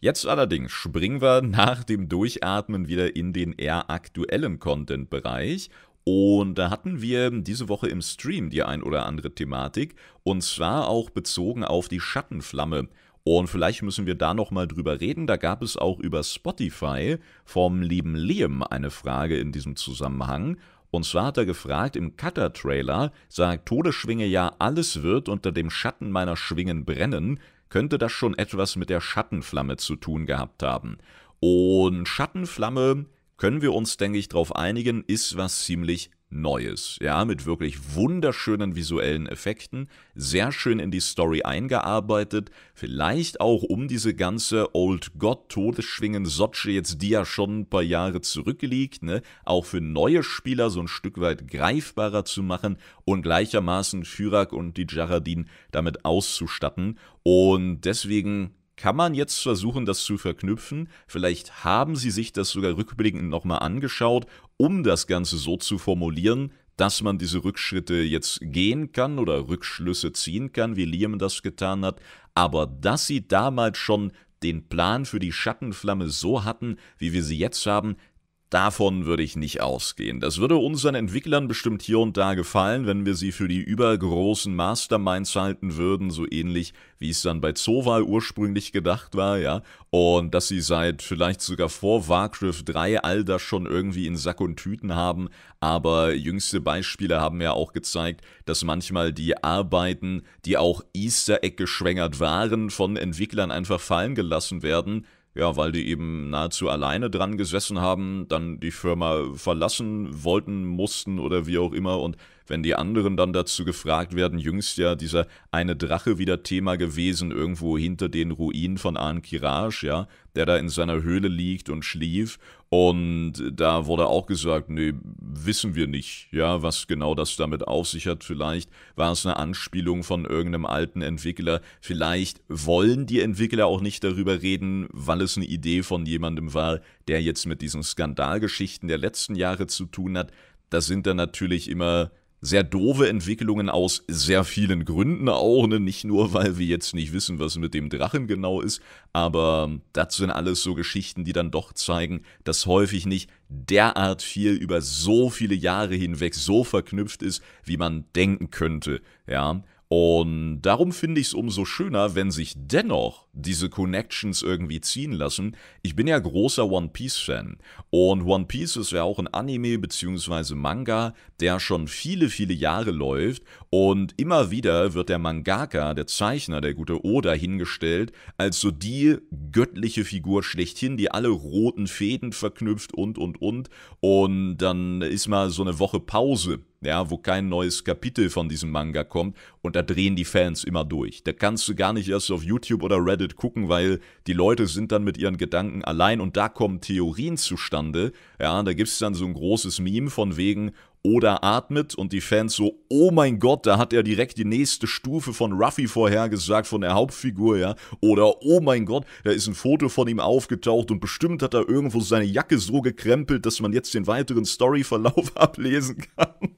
Jetzt allerdings springen wir nach dem Durchatmen wieder in den eher aktuellen Content-Bereich und da hatten wir diese Woche im Stream die ein oder andere Thematik und zwar auch bezogen auf die Schattenflamme. Und vielleicht müssen wir da nochmal drüber reden. Da gab es auch über Spotify vom lieben Liam eine Frage in diesem Zusammenhang. Und zwar hat er gefragt, im Cutter-Trailer sagt Todesschwinge ja, alles wird unter dem Schatten meiner Schwingen brennen, könnte das schon etwas mit der Schattenflamme zu tun gehabt haben. Und Schattenflamme, können wir uns, denke ich, darauf einigen, ist was ziemlich Neues, ja, mit wirklich wunderschönen visuellen Effekten, sehr schön in die Story eingearbeitet, vielleicht auch um diese ganze Old God Todesschwingen Sotsche jetzt die ja schon ein paar Jahre zurückliegt, ne, auch für neue Spieler so ein Stück weit greifbarer zu machen und gleichermaßen Fyrak und die Jaradin damit auszustatten und deswegen kann man jetzt versuchen, das zu verknüpfen? Vielleicht haben sie sich das sogar rückblickend nochmal angeschaut, um das Ganze so zu formulieren, dass man diese Rückschritte jetzt gehen kann oder Rückschlüsse ziehen kann, wie Liam das getan hat. Aber dass sie damals schon den Plan für die Schattenflamme so hatten, wie wir sie jetzt haben, Davon würde ich nicht ausgehen. Das würde unseren Entwicklern bestimmt hier und da gefallen, wenn wir sie für die übergroßen Masterminds halten würden, so ähnlich wie es dann bei Zoval ursprünglich gedacht war, ja. Und dass sie seit vielleicht sogar vor Warcraft 3 all das schon irgendwie in Sack und Tüten haben. Aber jüngste Beispiele haben ja auch gezeigt, dass manchmal die Arbeiten, die auch Easter Egg geschwängert waren, von Entwicklern einfach fallen gelassen werden ja, weil die eben nahezu alleine dran gesessen haben, dann die Firma verlassen wollten, mussten oder wie auch immer und wenn die anderen dann dazu gefragt werden, jüngst ja dieser eine Drache wieder Thema gewesen, irgendwo hinter den Ruinen von An Kiraj, ja, der da in seiner Höhle liegt und schlief. Und da wurde auch gesagt, nee, wissen wir nicht, ja, was genau das damit auf sich hat. Vielleicht war es eine Anspielung von irgendeinem alten Entwickler. Vielleicht wollen die Entwickler auch nicht darüber reden, weil es eine Idee von jemandem war, der jetzt mit diesen Skandalgeschichten der letzten Jahre zu tun hat. Da sind dann natürlich immer sehr doofe Entwicklungen aus sehr vielen Gründen auch. Ne? Nicht nur, weil wir jetzt nicht wissen, was mit dem Drachen genau ist, aber das sind alles so Geschichten, die dann doch zeigen, dass häufig nicht derart viel über so viele Jahre hinweg so verknüpft ist, wie man denken könnte. Ja, und darum finde ich es umso schöner, wenn sich dennoch diese Connections irgendwie ziehen lassen. Ich bin ja großer One Piece-Fan. Und One Piece ist ja auch ein Anime bzw. Manga, der schon viele, viele Jahre läuft. Und immer wieder wird der Mangaka, der Zeichner, der gute Oda, hingestellt als so die göttliche Figur schlechthin, die alle roten Fäden verknüpft und, und, und. Und dann ist mal so eine Woche Pause ja, wo kein neues Kapitel von diesem Manga kommt und da drehen die Fans immer durch. Da kannst du gar nicht erst auf YouTube oder Reddit gucken, weil die Leute sind dann mit ihren Gedanken allein und da kommen Theorien zustande. Ja, da gibt es dann so ein großes Meme von wegen, oder atmet und die Fans so, oh mein Gott, da hat er direkt die nächste Stufe von Ruffy vorhergesagt, von der Hauptfigur, ja. Oder oh mein Gott, da ist ein Foto von ihm aufgetaucht und bestimmt hat er irgendwo seine Jacke so gekrempelt, dass man jetzt den weiteren Storyverlauf ablesen kann.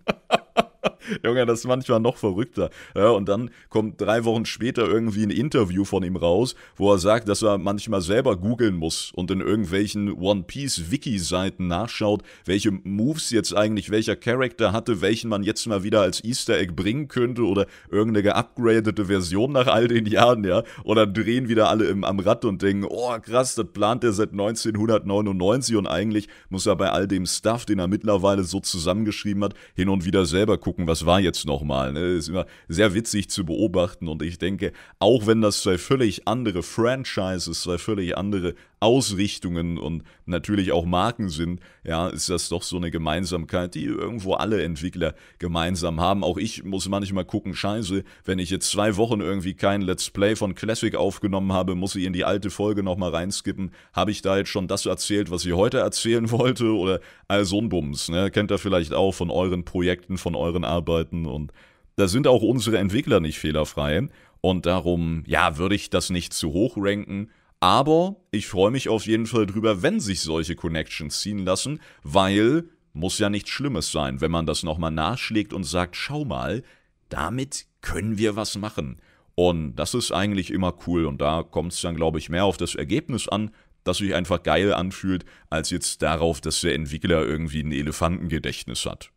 Junge, das ist manchmal noch verrückter. Ja, und dann kommt drei Wochen später irgendwie ein Interview von ihm raus, wo er sagt, dass er manchmal selber googeln muss und in irgendwelchen One Piece Wiki-Seiten nachschaut, welche Moves jetzt eigentlich welcher Charakter hatte, welchen man jetzt mal wieder als Easter Egg bringen könnte oder irgendeine geupgradete Version nach all den Jahren, ja. Und dann drehen wieder alle im, am Rad und denken, oh krass, das plant er seit 1999 und eigentlich muss er bei all dem Stuff, den er mittlerweile so zusammengeschrieben hat, hin und wieder selber gucken gucken, was war jetzt nochmal. Ne? Ist immer sehr witzig zu beobachten und ich denke, auch wenn das zwei völlig andere Franchises, zwei völlig andere Ausrichtungen und natürlich auch Marken sind, ja, ist das doch so eine Gemeinsamkeit, die irgendwo alle Entwickler gemeinsam haben. Auch ich muss manchmal gucken, scheiße, wenn ich jetzt zwei Wochen irgendwie kein Let's Play von Classic aufgenommen habe, muss ich in die alte Folge nochmal reinskippen. Habe ich da jetzt schon das erzählt, was ich heute erzählen wollte? Oder all so ein Bums, ne? Kennt ihr vielleicht auch von euren Projekten, von euren Arbeiten und da sind auch unsere Entwickler nicht fehlerfrei. Und darum, ja, würde ich das nicht zu hoch ranken aber ich freue mich auf jeden Fall drüber, wenn sich solche Connections ziehen lassen, weil muss ja nichts Schlimmes sein, wenn man das nochmal nachschlägt und sagt, schau mal, damit können wir was machen. Und das ist eigentlich immer cool und da kommt es dann, glaube ich, mehr auf das Ergebnis an, das sich einfach geil anfühlt, als jetzt darauf, dass der Entwickler irgendwie ein Elefantengedächtnis hat.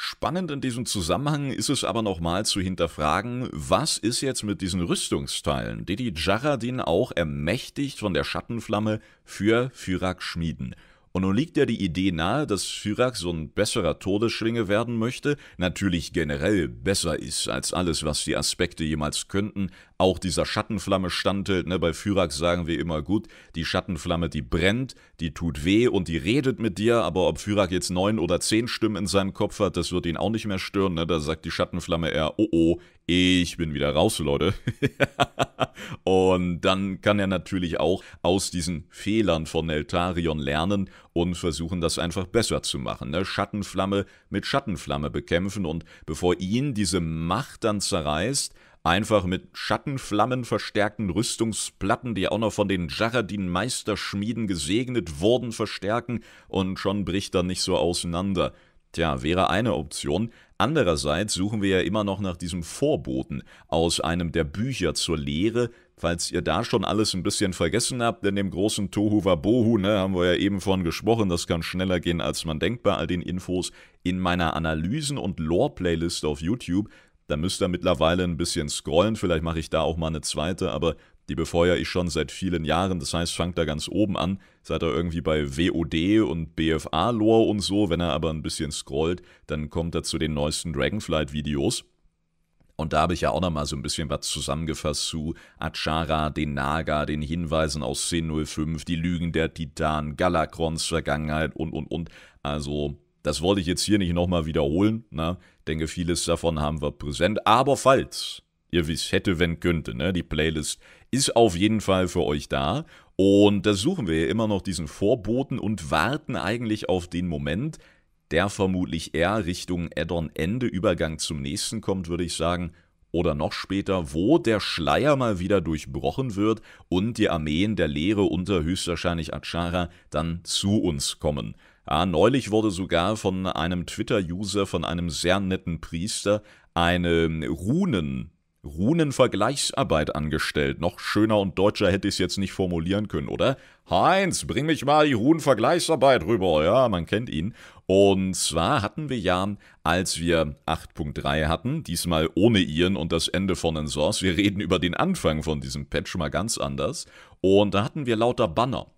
Spannend in diesem Zusammenhang ist es aber nochmal zu hinterfragen, was ist jetzt mit diesen Rüstungsteilen, die die Jaradin auch ermächtigt von der Schattenflamme für Fyrak schmieden. Und nun liegt ja die Idee nahe, dass Chirac so ein besserer Todesschwinge werden möchte, natürlich generell besser ist als alles, was die Aspekte jemals könnten. Auch dieser Schattenflamme standhält, ne? bei Chirac sagen wir immer gut, die Schattenflamme, die brennt, die tut weh und die redet mit dir, aber ob Chirac jetzt neun oder zehn Stimmen in seinem Kopf hat, das wird ihn auch nicht mehr stören, ne? da sagt die Schattenflamme eher, oh oh, ich bin wieder raus, Leute. und dann kann er natürlich auch aus diesen Fehlern von Neltarion lernen und versuchen, das einfach besser zu machen. Ne? Schattenflamme mit Schattenflamme bekämpfen und bevor ihn diese Macht dann zerreißt, einfach mit Schattenflammen verstärkten Rüstungsplatten, die auch noch von den Jaradin-Meisterschmieden gesegnet wurden, verstärken und schon bricht er nicht so auseinander. Tja, wäre eine Option. Andererseits suchen wir ja immer noch nach diesem Vorboten aus einem der Bücher zur Lehre. Falls ihr da schon alles ein bisschen vergessen habt, in dem großen Tohu Wabohu, ne, haben wir ja eben von gesprochen, das kann schneller gehen, als man denkt bei all den Infos, in meiner Analysen- und Lore-Playlist auf YouTube, da müsst ihr mittlerweile ein bisschen scrollen, vielleicht mache ich da auch mal eine zweite, aber die befeuere ich schon seit vielen Jahren. Das heißt, fangt da ganz oben an, seid ihr irgendwie bei WOD und BFA-Lore und so. Wenn er aber ein bisschen scrollt, dann kommt er zu den neuesten Dragonflight-Videos. Und da habe ich ja auch nochmal so ein bisschen was zusammengefasst zu Achara, den Naga, den Hinweisen aus 1005, die Lügen der Titan, Galakrons Vergangenheit und, und, und. Also, das wollte ich jetzt hier nicht nochmal wiederholen. Ne? Denke, vieles davon haben wir präsent. Aber falls ihr wisst, hätte, wenn, könnte. Ne? Die Playlist ist auf jeden Fall für euch da. Und da suchen wir ja immer noch diesen Vorboten und warten eigentlich auf den Moment, der vermutlich eher Richtung Addon ende Übergang zum nächsten kommt, würde ich sagen. Oder noch später, wo der Schleier mal wieder durchbrochen wird und die Armeen der Leere unter höchstwahrscheinlich Achara dann zu uns kommen. Ja, neulich wurde sogar von einem Twitter-User, von einem sehr netten Priester, eine Runen Runenvergleichsarbeit angestellt. Noch schöner und deutscher hätte ich es jetzt nicht formulieren können, oder? Heinz, bring mich mal die Runenvergleichsarbeit rüber. Ja, man kennt ihn. Und zwar hatten wir ja, als wir 8.3 hatten, diesmal ohne Ian und das Ende von Source, wir reden über den Anfang von diesem Patch mal ganz anders. Und da hatten wir lauter Banner.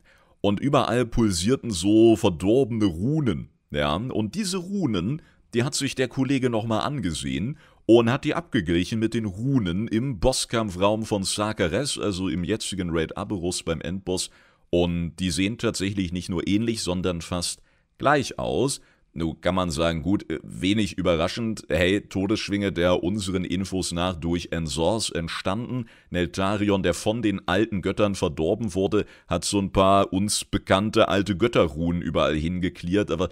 Und überall pulsierten so verdorbene Runen. Ja, und diese Runen, die hat sich der Kollege nochmal angesehen und hat die abgeglichen mit den Runen im Bosskampfraum von Sarkares, also im jetzigen Raid Aberus beim Endboss. Und die sehen tatsächlich nicht nur ähnlich, sondern fast gleich aus. Nun kann man sagen, gut, äh, wenig überraschend, hey, Todesschwinge der unseren Infos nach durch Ensors entstanden. Neltarion, der von den alten Göttern verdorben wurde, hat so ein paar uns bekannte alte Götterruhen überall hingeklärt, aber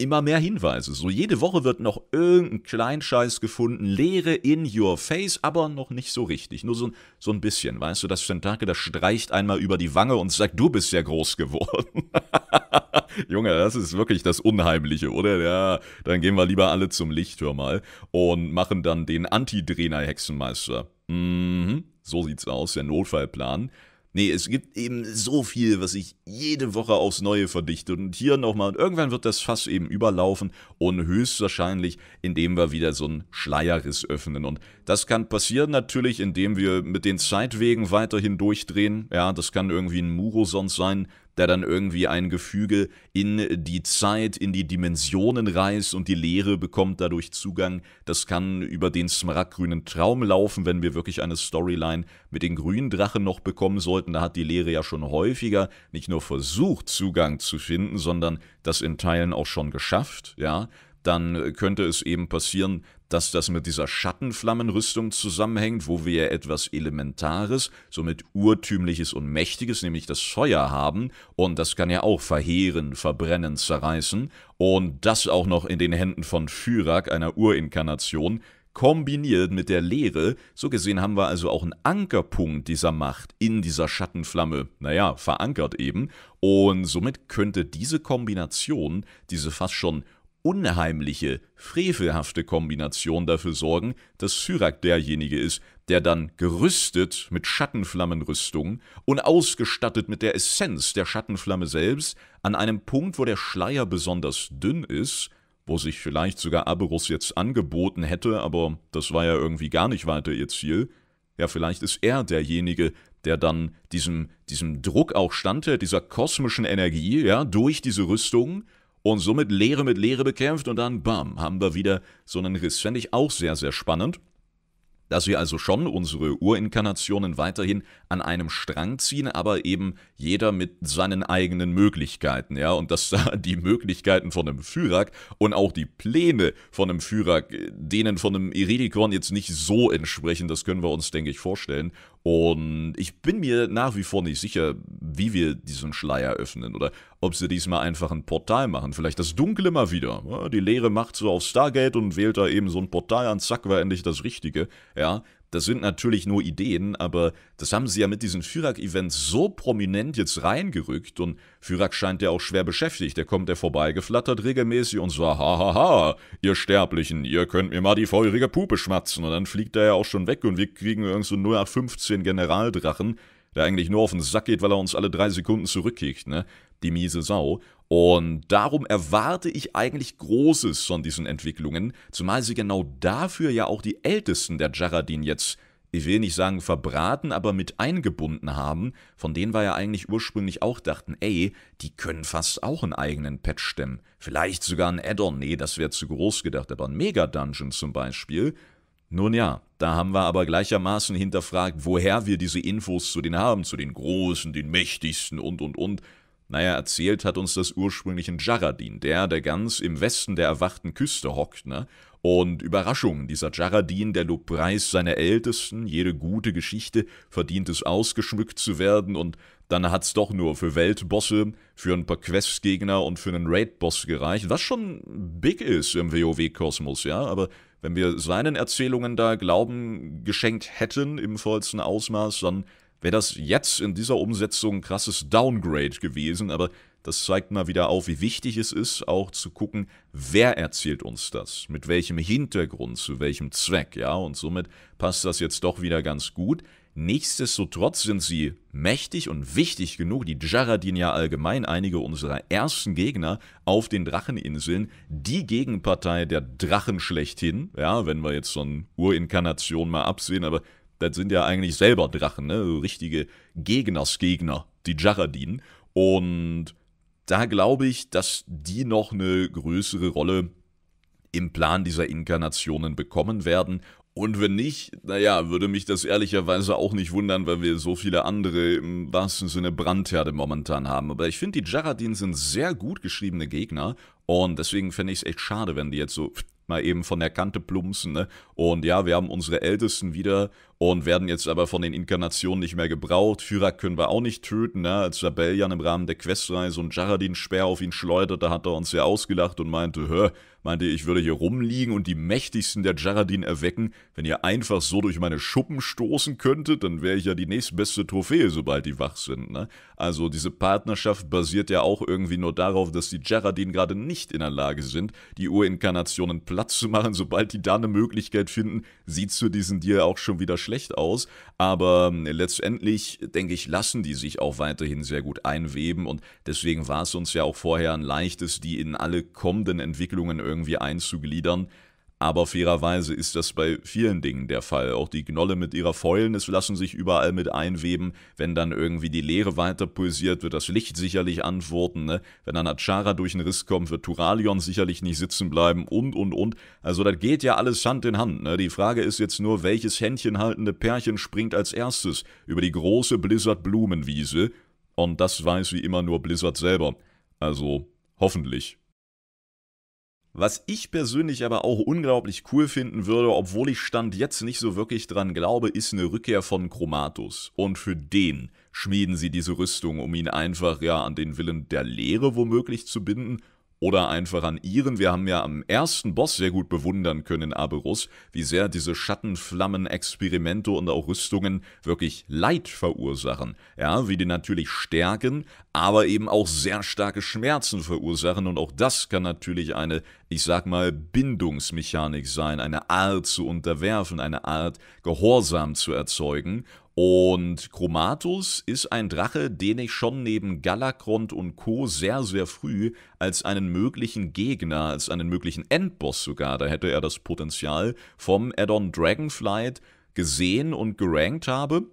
immer mehr Hinweise. So jede Woche wird noch irgendein Kleinscheiß gefunden, Leere in your face, aber noch nicht so richtig. Nur so, so ein bisschen, weißt du, das Tentakel, das streicht einmal über die Wange und sagt, du bist ja groß geworden. Junge, das ist wirklich das Unheimliche, oder? Ja, dann gehen wir lieber alle zum Licht, hör mal, und machen dann den Antidrener-Hexenmeister. Mhm, so sieht's aus, der Notfallplan. Nee, es gibt eben so viel, was sich jede Woche aufs Neue verdichtet. Und hier nochmal, und irgendwann wird das Fass eben überlaufen und höchstwahrscheinlich, indem wir wieder so einen Schleierriss öffnen. Und das kann passieren natürlich, indem wir mit den Zeitwegen weiterhin durchdrehen. Ja, das kann irgendwie ein Muro sonst sein, der dann irgendwie ein Gefüge in die Zeit, in die Dimensionen reißt und die Lehre bekommt dadurch Zugang. Das kann über den smaragdgrünen Traum laufen, wenn wir wirklich eine Storyline mit den grünen Drachen noch bekommen sollten. Da hat die Lehre ja schon häufiger nicht nur versucht, Zugang zu finden, sondern das in Teilen auch schon geschafft, ja dann könnte es eben passieren, dass das mit dieser Schattenflammenrüstung zusammenhängt, wo wir etwas Elementares, somit Urtümliches und Mächtiges, nämlich das Feuer haben, und das kann ja auch verheeren, verbrennen, zerreißen, und das auch noch in den Händen von Fyrak, einer Urinkarnation, kombiniert mit der Lehre, so gesehen haben wir also auch einen Ankerpunkt dieser Macht in dieser Schattenflamme, naja, verankert eben, und somit könnte diese Kombination, diese fast schon unheimliche, frevelhafte Kombination dafür sorgen, dass Syrak derjenige ist, der dann gerüstet mit Schattenflammenrüstung und ausgestattet mit der Essenz der Schattenflamme selbst an einem Punkt, wo der Schleier besonders dünn ist, wo sich vielleicht sogar Aberus jetzt angeboten hätte, aber das war ja irgendwie gar nicht weiter ihr Ziel. Ja, vielleicht ist er derjenige, der dann diesem, diesem Druck auch standhält, dieser kosmischen Energie, ja, durch diese Rüstung und somit Leere mit Leere bekämpft und dann bam, haben wir wieder so einen Riss. Fände ich auch sehr, sehr spannend, dass wir also schon unsere Urinkarnationen weiterhin an einem Strang ziehen, aber eben jeder mit seinen eigenen Möglichkeiten, ja, und dass da die Möglichkeiten von einem Fyrak und auch die Pläne von einem Fyrak äh, denen von einem Iridikon jetzt nicht so entsprechen, das können wir uns, denke ich, vorstellen und ich bin mir nach wie vor nicht sicher, wie wir diesen Schleier öffnen oder ob sie diesmal einfach ein Portal machen. Vielleicht das Dunkle mal wieder. Die Leere macht so auf Stargate und wählt da eben so ein Portal an, zack, war endlich das Richtige. Ja, das sind natürlich nur Ideen, aber das haben sie ja mit diesen Fyrak-Events so prominent jetzt reingerückt und Fyrak scheint ja auch schwer beschäftigt. Der kommt ja vorbeigeflattert regelmäßig und so, hahaha, ihr Sterblichen, ihr könnt mir mal die feurige Puppe schmatzen. Und dann fliegt er ja auch schon weg und wir kriegen irgend so 0815 Generaldrachen, der eigentlich nur auf den Sack geht, weil er uns alle drei Sekunden zurückkickt, ne? die miese Sau. Und darum erwarte ich eigentlich Großes von diesen Entwicklungen, zumal sie genau dafür ja auch die Ältesten der Jaradin jetzt, ich will nicht sagen verbraten, aber mit eingebunden haben, von denen wir ja eigentlich ursprünglich auch dachten, ey, die können fast auch einen eigenen Patch stemmen. Vielleicht sogar ein Add-on, nee, das wäre zu groß gedacht, aber ein Mega-Dungeon zum Beispiel. Nun ja, da haben wir aber gleichermaßen hinterfragt, woher wir diese Infos zu den haben, zu den Großen, den Mächtigsten und und und. Naja, erzählt hat uns das ursprünglich ein Jaradin, der, der ganz im Westen der erwachten Küste hockt, ne? Und Überraschung, dieser Jaradin, der Lobpreis seiner Ältesten, jede gute Geschichte verdient es ausgeschmückt zu werden und dann hat's doch nur für Weltbosse, für ein paar Questgegner und für einen Raidboss gereicht, was schon big ist im WoW-Kosmos, ja, aber wenn wir seinen Erzählungen da Glauben geschenkt hätten im vollsten Ausmaß, dann wäre das jetzt in dieser Umsetzung ein krasses Downgrade gewesen, aber das zeigt mal wieder auf, wie wichtig es ist, auch zu gucken, wer erzählt uns das, mit welchem Hintergrund, zu welchem Zweck, ja, und somit passt das jetzt doch wieder ganz gut. Nichtsdestotrotz sind sie mächtig und wichtig genug, die Jaradin ja allgemein einige unserer ersten Gegner auf den Dracheninseln, die Gegenpartei der Drachen schlechthin, ja, wenn wir jetzt so eine Urinkarnation mal absehen, aber das sind ja eigentlich selber Drachen, ne? So richtige Gegnersgegner, die Jaradin. Und da glaube ich, dass die noch eine größere Rolle im Plan dieser Inkarnationen bekommen werden. Und wenn nicht, naja, würde mich das ehrlicherweise auch nicht wundern, weil wir so viele andere im wahrsten Sinne Brandherde momentan haben. Aber ich finde, die Jaradin sind sehr gut geschriebene Gegner und deswegen fände ich es echt schade, wenn die jetzt so mal eben von der Kante plumpsen. Ne? Und ja, wir haben unsere Ältesten wieder und werden jetzt aber von den Inkarnationen nicht mehr gebraucht. Fyrak können wir auch nicht töten, ne? als Sabellian im Rahmen der Questreise und Jaradin Speer auf ihn schleuderte, hat er uns ja ausgelacht und meinte, hör, meinte, ich würde hier rumliegen und die mächtigsten der Jaradin erwecken. Wenn ihr einfach so durch meine Schuppen stoßen könntet, dann wäre ich ja die nächstbeste Trophäe, sobald die wach sind. Ne? Also diese Partnerschaft basiert ja auch irgendwie nur darauf, dass die Jaradin gerade nicht in der Lage sind, die Urinkarnationen Platz zu machen, sobald die da eine Möglichkeit finden, sie zu diesen dir auch schon wieder schlecht aus, aber ähm, letztendlich, denke ich, lassen die sich auch weiterhin sehr gut einweben und deswegen war es uns ja auch vorher ein leichtes, die in alle kommenden Entwicklungen irgendwie einzugliedern. Aber fairerweise ist das bei vielen Dingen der Fall. Auch die Gnolle mit ihrer Fäulnis lassen sich überall mit einweben, wenn dann irgendwie die Leere weiter pulsiert, wird das Licht sicherlich antworten, ne? wenn dann Achara durch den Riss kommt, wird Turalion sicherlich nicht sitzen bleiben und, und, und. Also das geht ja alles Hand in Hand. Ne? Die Frage ist jetzt nur, welches händchenhaltende Pärchen springt als erstes über die große Blizzard-Blumenwiese? Und das weiß wie immer nur Blizzard selber. Also hoffentlich. Was ich persönlich aber auch unglaublich cool finden würde, obwohl ich Stand jetzt nicht so wirklich dran glaube, ist eine Rückkehr von Chromatus. Und für den schmieden sie diese Rüstung, um ihn einfach ja an den Willen der Lehre womöglich zu binden oder einfach an ihren, wir haben ja am ersten Boss sehr gut bewundern können in Aberus, wie sehr diese Schattenflammen, Experimente und auch Rüstungen wirklich Leid verursachen. Ja, wie die natürlich stärken, aber eben auch sehr starke Schmerzen verursachen und auch das kann natürlich eine, ich sag mal, Bindungsmechanik sein, eine Art zu unterwerfen, eine Art Gehorsam zu erzeugen und Chromatus ist ein Drache, den ich schon neben Galakrond und Co. sehr, sehr früh als einen möglichen Gegner, als einen möglichen Endboss sogar, da hätte er das Potenzial, vom Addon Dragonflight gesehen und gerankt habe.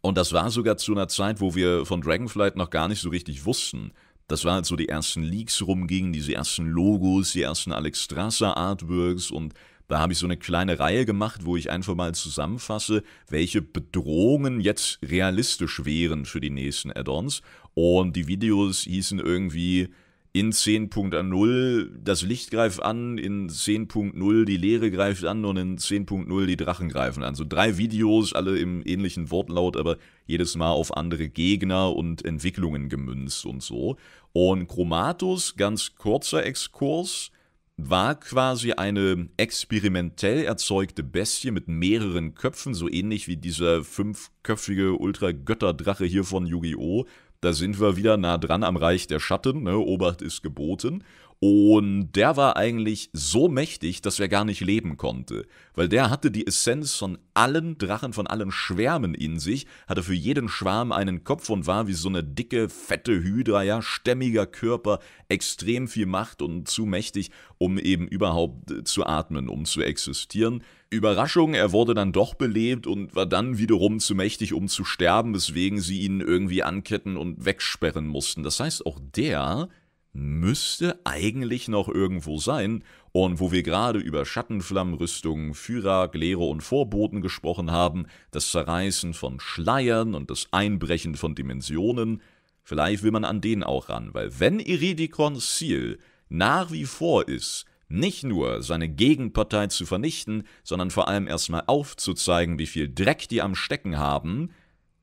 Und das war sogar zu einer Zeit, wo wir von Dragonflight noch gar nicht so richtig wussten. Das war halt so die ersten Leaks rumgingen, diese ersten Logos, die ersten Alex Artworks und da habe ich so eine kleine Reihe gemacht, wo ich einfach mal zusammenfasse, welche Bedrohungen jetzt realistisch wären für die nächsten Add-ons. Und die Videos hießen irgendwie in 10.0 das Licht greift an, in 10.0 die Leere greift an und in 10.0 die Drachen greifen an. So drei Videos, alle im ähnlichen Wortlaut, aber jedes Mal auf andere Gegner und Entwicklungen gemünzt und so. Und Chromatus, ganz kurzer Exkurs, war quasi eine experimentell erzeugte Bestie mit mehreren Köpfen, so ähnlich wie dieser fünfköpfige Ultra-Götterdrache hier von Yu-Gi-Oh! Da sind wir wieder nah dran am Reich der Schatten, ne? Obacht ist geboten. Und der war eigentlich so mächtig, dass er gar nicht leben konnte, weil der hatte die Essenz von allen Drachen, von allen Schwärmen in sich, hatte für jeden Schwarm einen Kopf und war wie so eine dicke, fette Hydra, ja, stämmiger Körper, extrem viel Macht und zu mächtig, um eben überhaupt äh, zu atmen, um zu existieren. Überraschung, er wurde dann doch belebt und war dann wiederum zu mächtig, um zu sterben, weswegen sie ihn irgendwie anketten und wegsperren mussten. Das heißt, auch der müsste eigentlich noch irgendwo sein. Und wo wir gerade über Schattenflammenrüstungen, Führer, Glere und Vorboten gesprochen haben, das Zerreißen von Schleiern und das Einbrechen von Dimensionen, vielleicht will man an den auch ran, weil wenn Iridikon Ziel nach wie vor ist, nicht nur seine Gegenpartei zu vernichten, sondern vor allem erstmal aufzuzeigen, wie viel Dreck die am Stecken haben,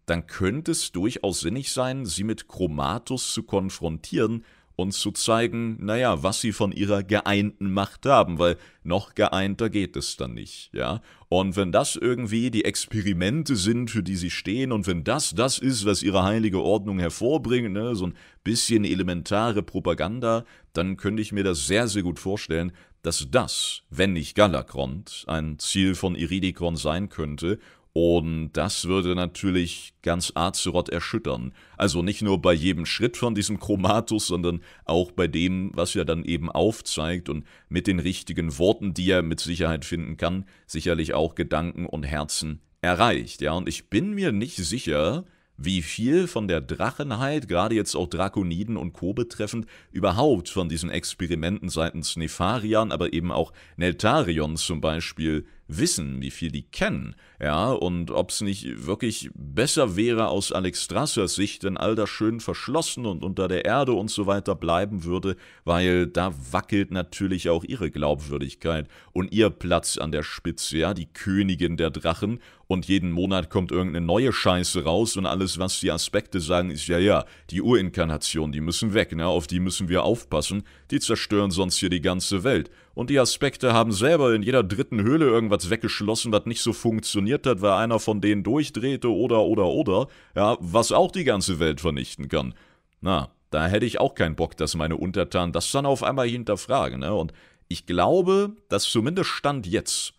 dann könnte es durchaus sinnig sein, sie mit Chromatus zu konfrontieren uns zu zeigen, naja, was sie von ihrer geeinten Macht haben, weil noch geeinter geht es dann nicht, ja. Und wenn das irgendwie die Experimente sind, für die sie stehen, und wenn das das ist, was ihre heilige Ordnung hervorbringt, ne, so ein bisschen elementare Propaganda, dann könnte ich mir das sehr, sehr gut vorstellen, dass das, wenn nicht Galakrond, ein Ziel von Iridikon sein könnte und das würde natürlich ganz Azeroth erschüttern. Also nicht nur bei jedem Schritt von diesem Chromatus, sondern auch bei dem, was er dann eben aufzeigt und mit den richtigen Worten, die er mit Sicherheit finden kann, sicherlich auch Gedanken und Herzen erreicht. Ja, und ich bin mir nicht sicher, wie viel von der Drachenheit, gerade jetzt auch Drakoniden und Co. betreffend, überhaupt von diesen Experimenten seitens Nefarian, aber eben auch Neltarion zum Beispiel wissen, wie viel die kennen, ja, und ob es nicht wirklich besser wäre aus Alex Strassers Sicht, wenn all das schön verschlossen und unter der Erde und so weiter bleiben würde, weil da wackelt natürlich auch ihre Glaubwürdigkeit und ihr Platz an der Spitze, ja, die Königin der Drachen und jeden Monat kommt irgendeine neue Scheiße raus und alles, was die Aspekte sagen, ist ja, ja, die Urinkarnation, die müssen weg, ne? auf die müssen wir aufpassen, die zerstören sonst hier die ganze Welt. Und die Aspekte haben selber in jeder dritten Höhle irgendwas weggeschlossen, was nicht so funktioniert hat, weil einer von denen durchdrehte oder oder oder, ja, was auch die ganze Welt vernichten kann. Na, da hätte ich auch keinen Bock, dass meine Untertanen das dann auf einmal hinterfragen, ne? Und ich glaube, dass zumindest Stand jetzt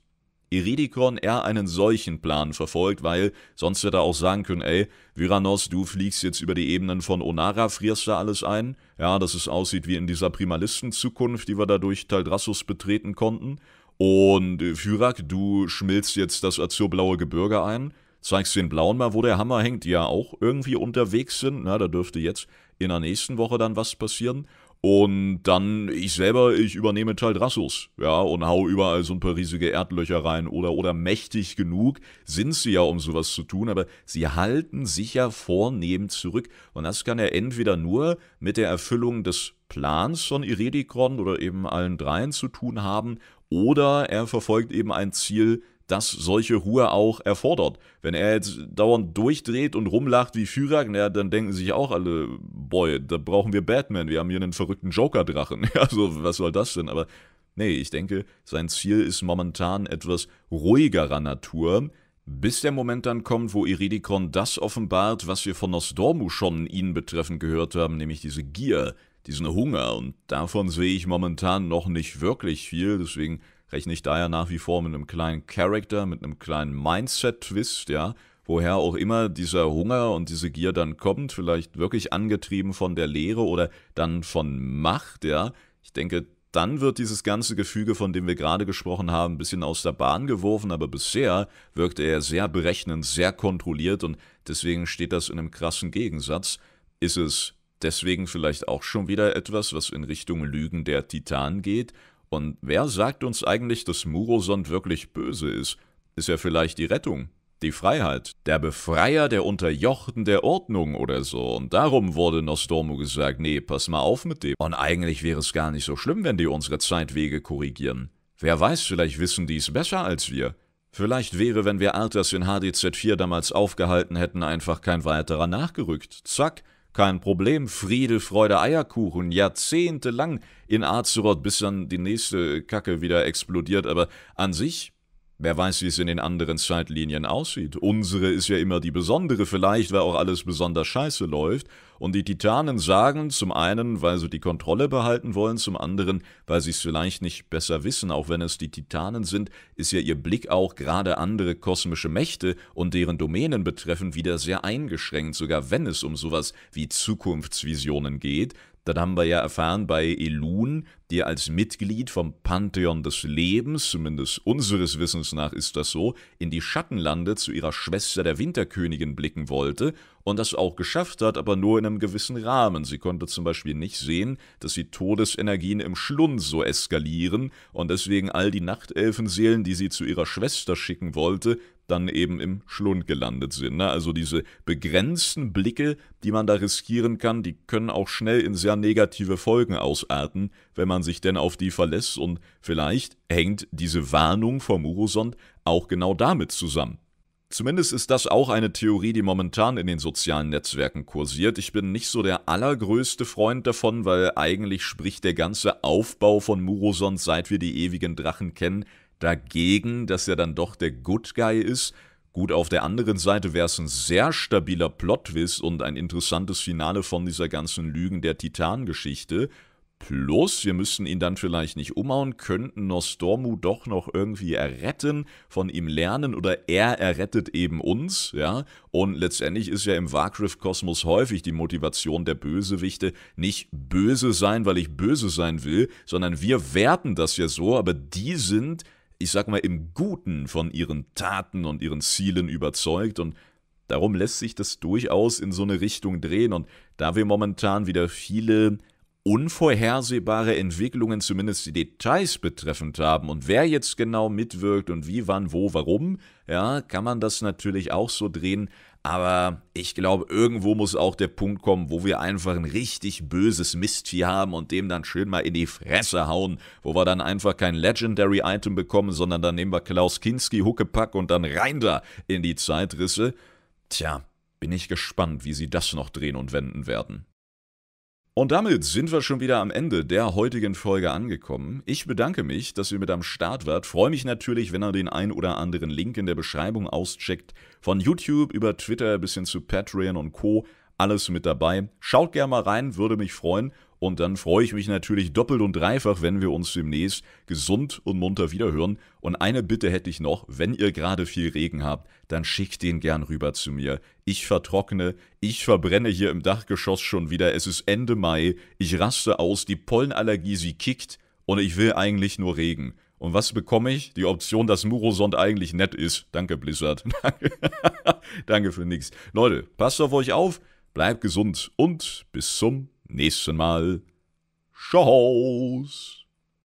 Iridikon eher einen solchen Plan verfolgt, weil sonst hätte er auch sagen können, ey, Viranos, du fliegst jetzt über die Ebenen von Onara, frierst da alles ein. Ja, dass es aussieht wie in dieser Primalisten-Zukunft, die wir da durch Taldrassus betreten konnten. Und äh, Fyrak, du schmilzt jetzt das azurblaue Gebirge ein, zeigst den Blauen mal, wo der Hammer hängt, die ja auch irgendwie unterwegs sind. Na, da dürfte jetzt in der nächsten Woche dann was passieren. Und dann ich selber, ich übernehme Chaldrassus, ja, und hau überall so ein paar riesige Erdlöcher rein oder, oder mächtig genug sind sie ja, um sowas zu tun, aber sie halten sich ja vornehm zurück. Und das kann er entweder nur mit der Erfüllung des Plans von Iredikron oder eben allen dreien zu tun haben, oder er verfolgt eben ein Ziel, das solche Ruhe auch erfordert. Wenn er jetzt dauernd durchdreht und rumlacht wie Führer, ja, dann denken sich auch alle, boy, da brauchen wir Batman, wir haben hier einen verrückten Joker-Drachen. Also, was soll das denn? Aber nee, ich denke, sein Ziel ist momentan etwas ruhigerer Natur, bis der Moment dann kommt, wo Iridikon das offenbart, was wir von Nostormu schon ihn betreffend gehört haben, nämlich diese Gier, diesen Hunger. Und davon sehe ich momentan noch nicht wirklich viel, deswegen rechne ich daher nach wie vor mit einem kleinen Charakter, mit einem kleinen Mindset-Twist, ja, woher auch immer dieser Hunger und diese Gier dann kommt, vielleicht wirklich angetrieben von der Lehre oder dann von Macht, ja. Ich denke, dann wird dieses ganze Gefüge, von dem wir gerade gesprochen haben, ein bisschen aus der Bahn geworfen, aber bisher wirkte er sehr berechnend, sehr kontrolliert und deswegen steht das in einem krassen Gegensatz. Ist es deswegen vielleicht auch schon wieder etwas, was in Richtung Lügen der Titan geht und wer sagt uns eigentlich, dass Murosond wirklich böse ist? Ist er vielleicht die Rettung? Die Freiheit, der Befreier der Unterjochten der Ordnung oder so. Und darum wurde Nostormo gesagt, nee, pass mal auf mit dem. Und eigentlich wäre es gar nicht so schlimm, wenn die unsere Zeitwege korrigieren. Wer weiß, vielleicht wissen die es besser als wir. Vielleicht wäre, wenn wir Alters in HDZ4 damals aufgehalten hätten, einfach kein weiterer nachgerückt. Zack, kein Problem, Friede, Freude, Eierkuchen, jahrzehntelang in Azeroth, bis dann die nächste Kacke wieder explodiert. Aber an sich Wer weiß, wie es in den anderen Zeitlinien aussieht. Unsere ist ja immer die besondere, vielleicht, weil auch alles besonders scheiße läuft. Und die Titanen sagen, zum einen, weil sie die Kontrolle behalten wollen, zum anderen, weil sie es vielleicht nicht besser wissen. Auch wenn es die Titanen sind, ist ja ihr Blick auch gerade andere kosmische Mächte und deren Domänen betreffend wieder sehr eingeschränkt, sogar wenn es um sowas wie Zukunftsvisionen geht. Dann haben wir ja erfahren bei Elun, die als Mitglied vom Pantheon des Lebens, zumindest unseres Wissens nach ist das so, in die Schattenlande zu ihrer Schwester der Winterkönigin blicken wollte und das auch geschafft hat, aber nur in einem gewissen Rahmen. Sie konnte zum Beispiel nicht sehen, dass die Todesenergien im Schlund so eskalieren und deswegen all die Nachtelfenseelen, die sie zu ihrer Schwester schicken wollte, dann eben im Schlund gelandet sind. Ne? Also diese begrenzten Blicke, die man da riskieren kann, die können auch schnell in sehr negative Folgen ausarten, wenn man sich denn auf die verlässt. Und vielleicht hängt diese Warnung vom Urosond auch genau damit zusammen. Zumindest ist das auch eine Theorie, die momentan in den sozialen Netzwerken kursiert. Ich bin nicht so der allergrößte Freund davon, weil eigentlich spricht der ganze Aufbau von Murosond, seit wir die ewigen Drachen kennen, dagegen, dass er dann doch der Good Guy ist. Gut, auf der anderen Seite wäre es ein sehr stabiler Plot-Twist und ein interessantes Finale von dieser ganzen Lügen der Titan-Geschichte. Plus, wir müssten ihn dann vielleicht nicht umhauen, könnten Nostormu doch noch irgendwie erretten, von ihm lernen oder er errettet eben uns, ja. Und letztendlich ist ja im Warcraft-Kosmos häufig die Motivation der Bösewichte nicht böse sein, weil ich böse sein will, sondern wir werten das ja so, aber die sind ich sag mal, im Guten von ihren Taten und ihren Zielen überzeugt und darum lässt sich das durchaus in so eine Richtung drehen und da wir momentan wieder viele unvorhersehbare Entwicklungen zumindest die Details betreffend haben und wer jetzt genau mitwirkt und wie, wann, wo, warum, ja, kann man das natürlich auch so drehen, aber ich glaube, irgendwo muss auch der Punkt kommen, wo wir einfach ein richtig böses Mistvieh haben und dem dann schön mal in die Fresse hauen, wo wir dann einfach kein Legendary-Item bekommen, sondern dann nehmen wir Klaus Kinski, Huckepack und dann rein da in die Zeitrisse. Tja, bin ich gespannt, wie sie das noch drehen und wenden werden. Und damit sind wir schon wieder am Ende der heutigen Folge angekommen. Ich bedanke mich, dass ihr mit am Start wart. Freue mich natürlich, wenn ihr den ein oder anderen Link in der Beschreibung auscheckt. Von YouTube über Twitter bis hin zu Patreon und Co. Alles mit dabei. Schaut gerne mal rein, würde mich freuen. Und dann freue ich mich natürlich doppelt und dreifach, wenn wir uns demnächst gesund und munter wiederhören. Und eine Bitte hätte ich noch, wenn ihr gerade viel Regen habt, dann schickt den gern rüber zu mir. Ich vertrockne, ich verbrenne hier im Dachgeschoss schon wieder. Es ist Ende Mai, ich raste aus, die Pollenallergie, sie kickt und ich will eigentlich nur Regen. Und was bekomme ich? Die Option, dass Murosond eigentlich nett ist. Danke, Blizzard. Danke, für nichts. Leute, passt auf euch auf, bleibt gesund und bis zum nächsten Mal. Tschüss.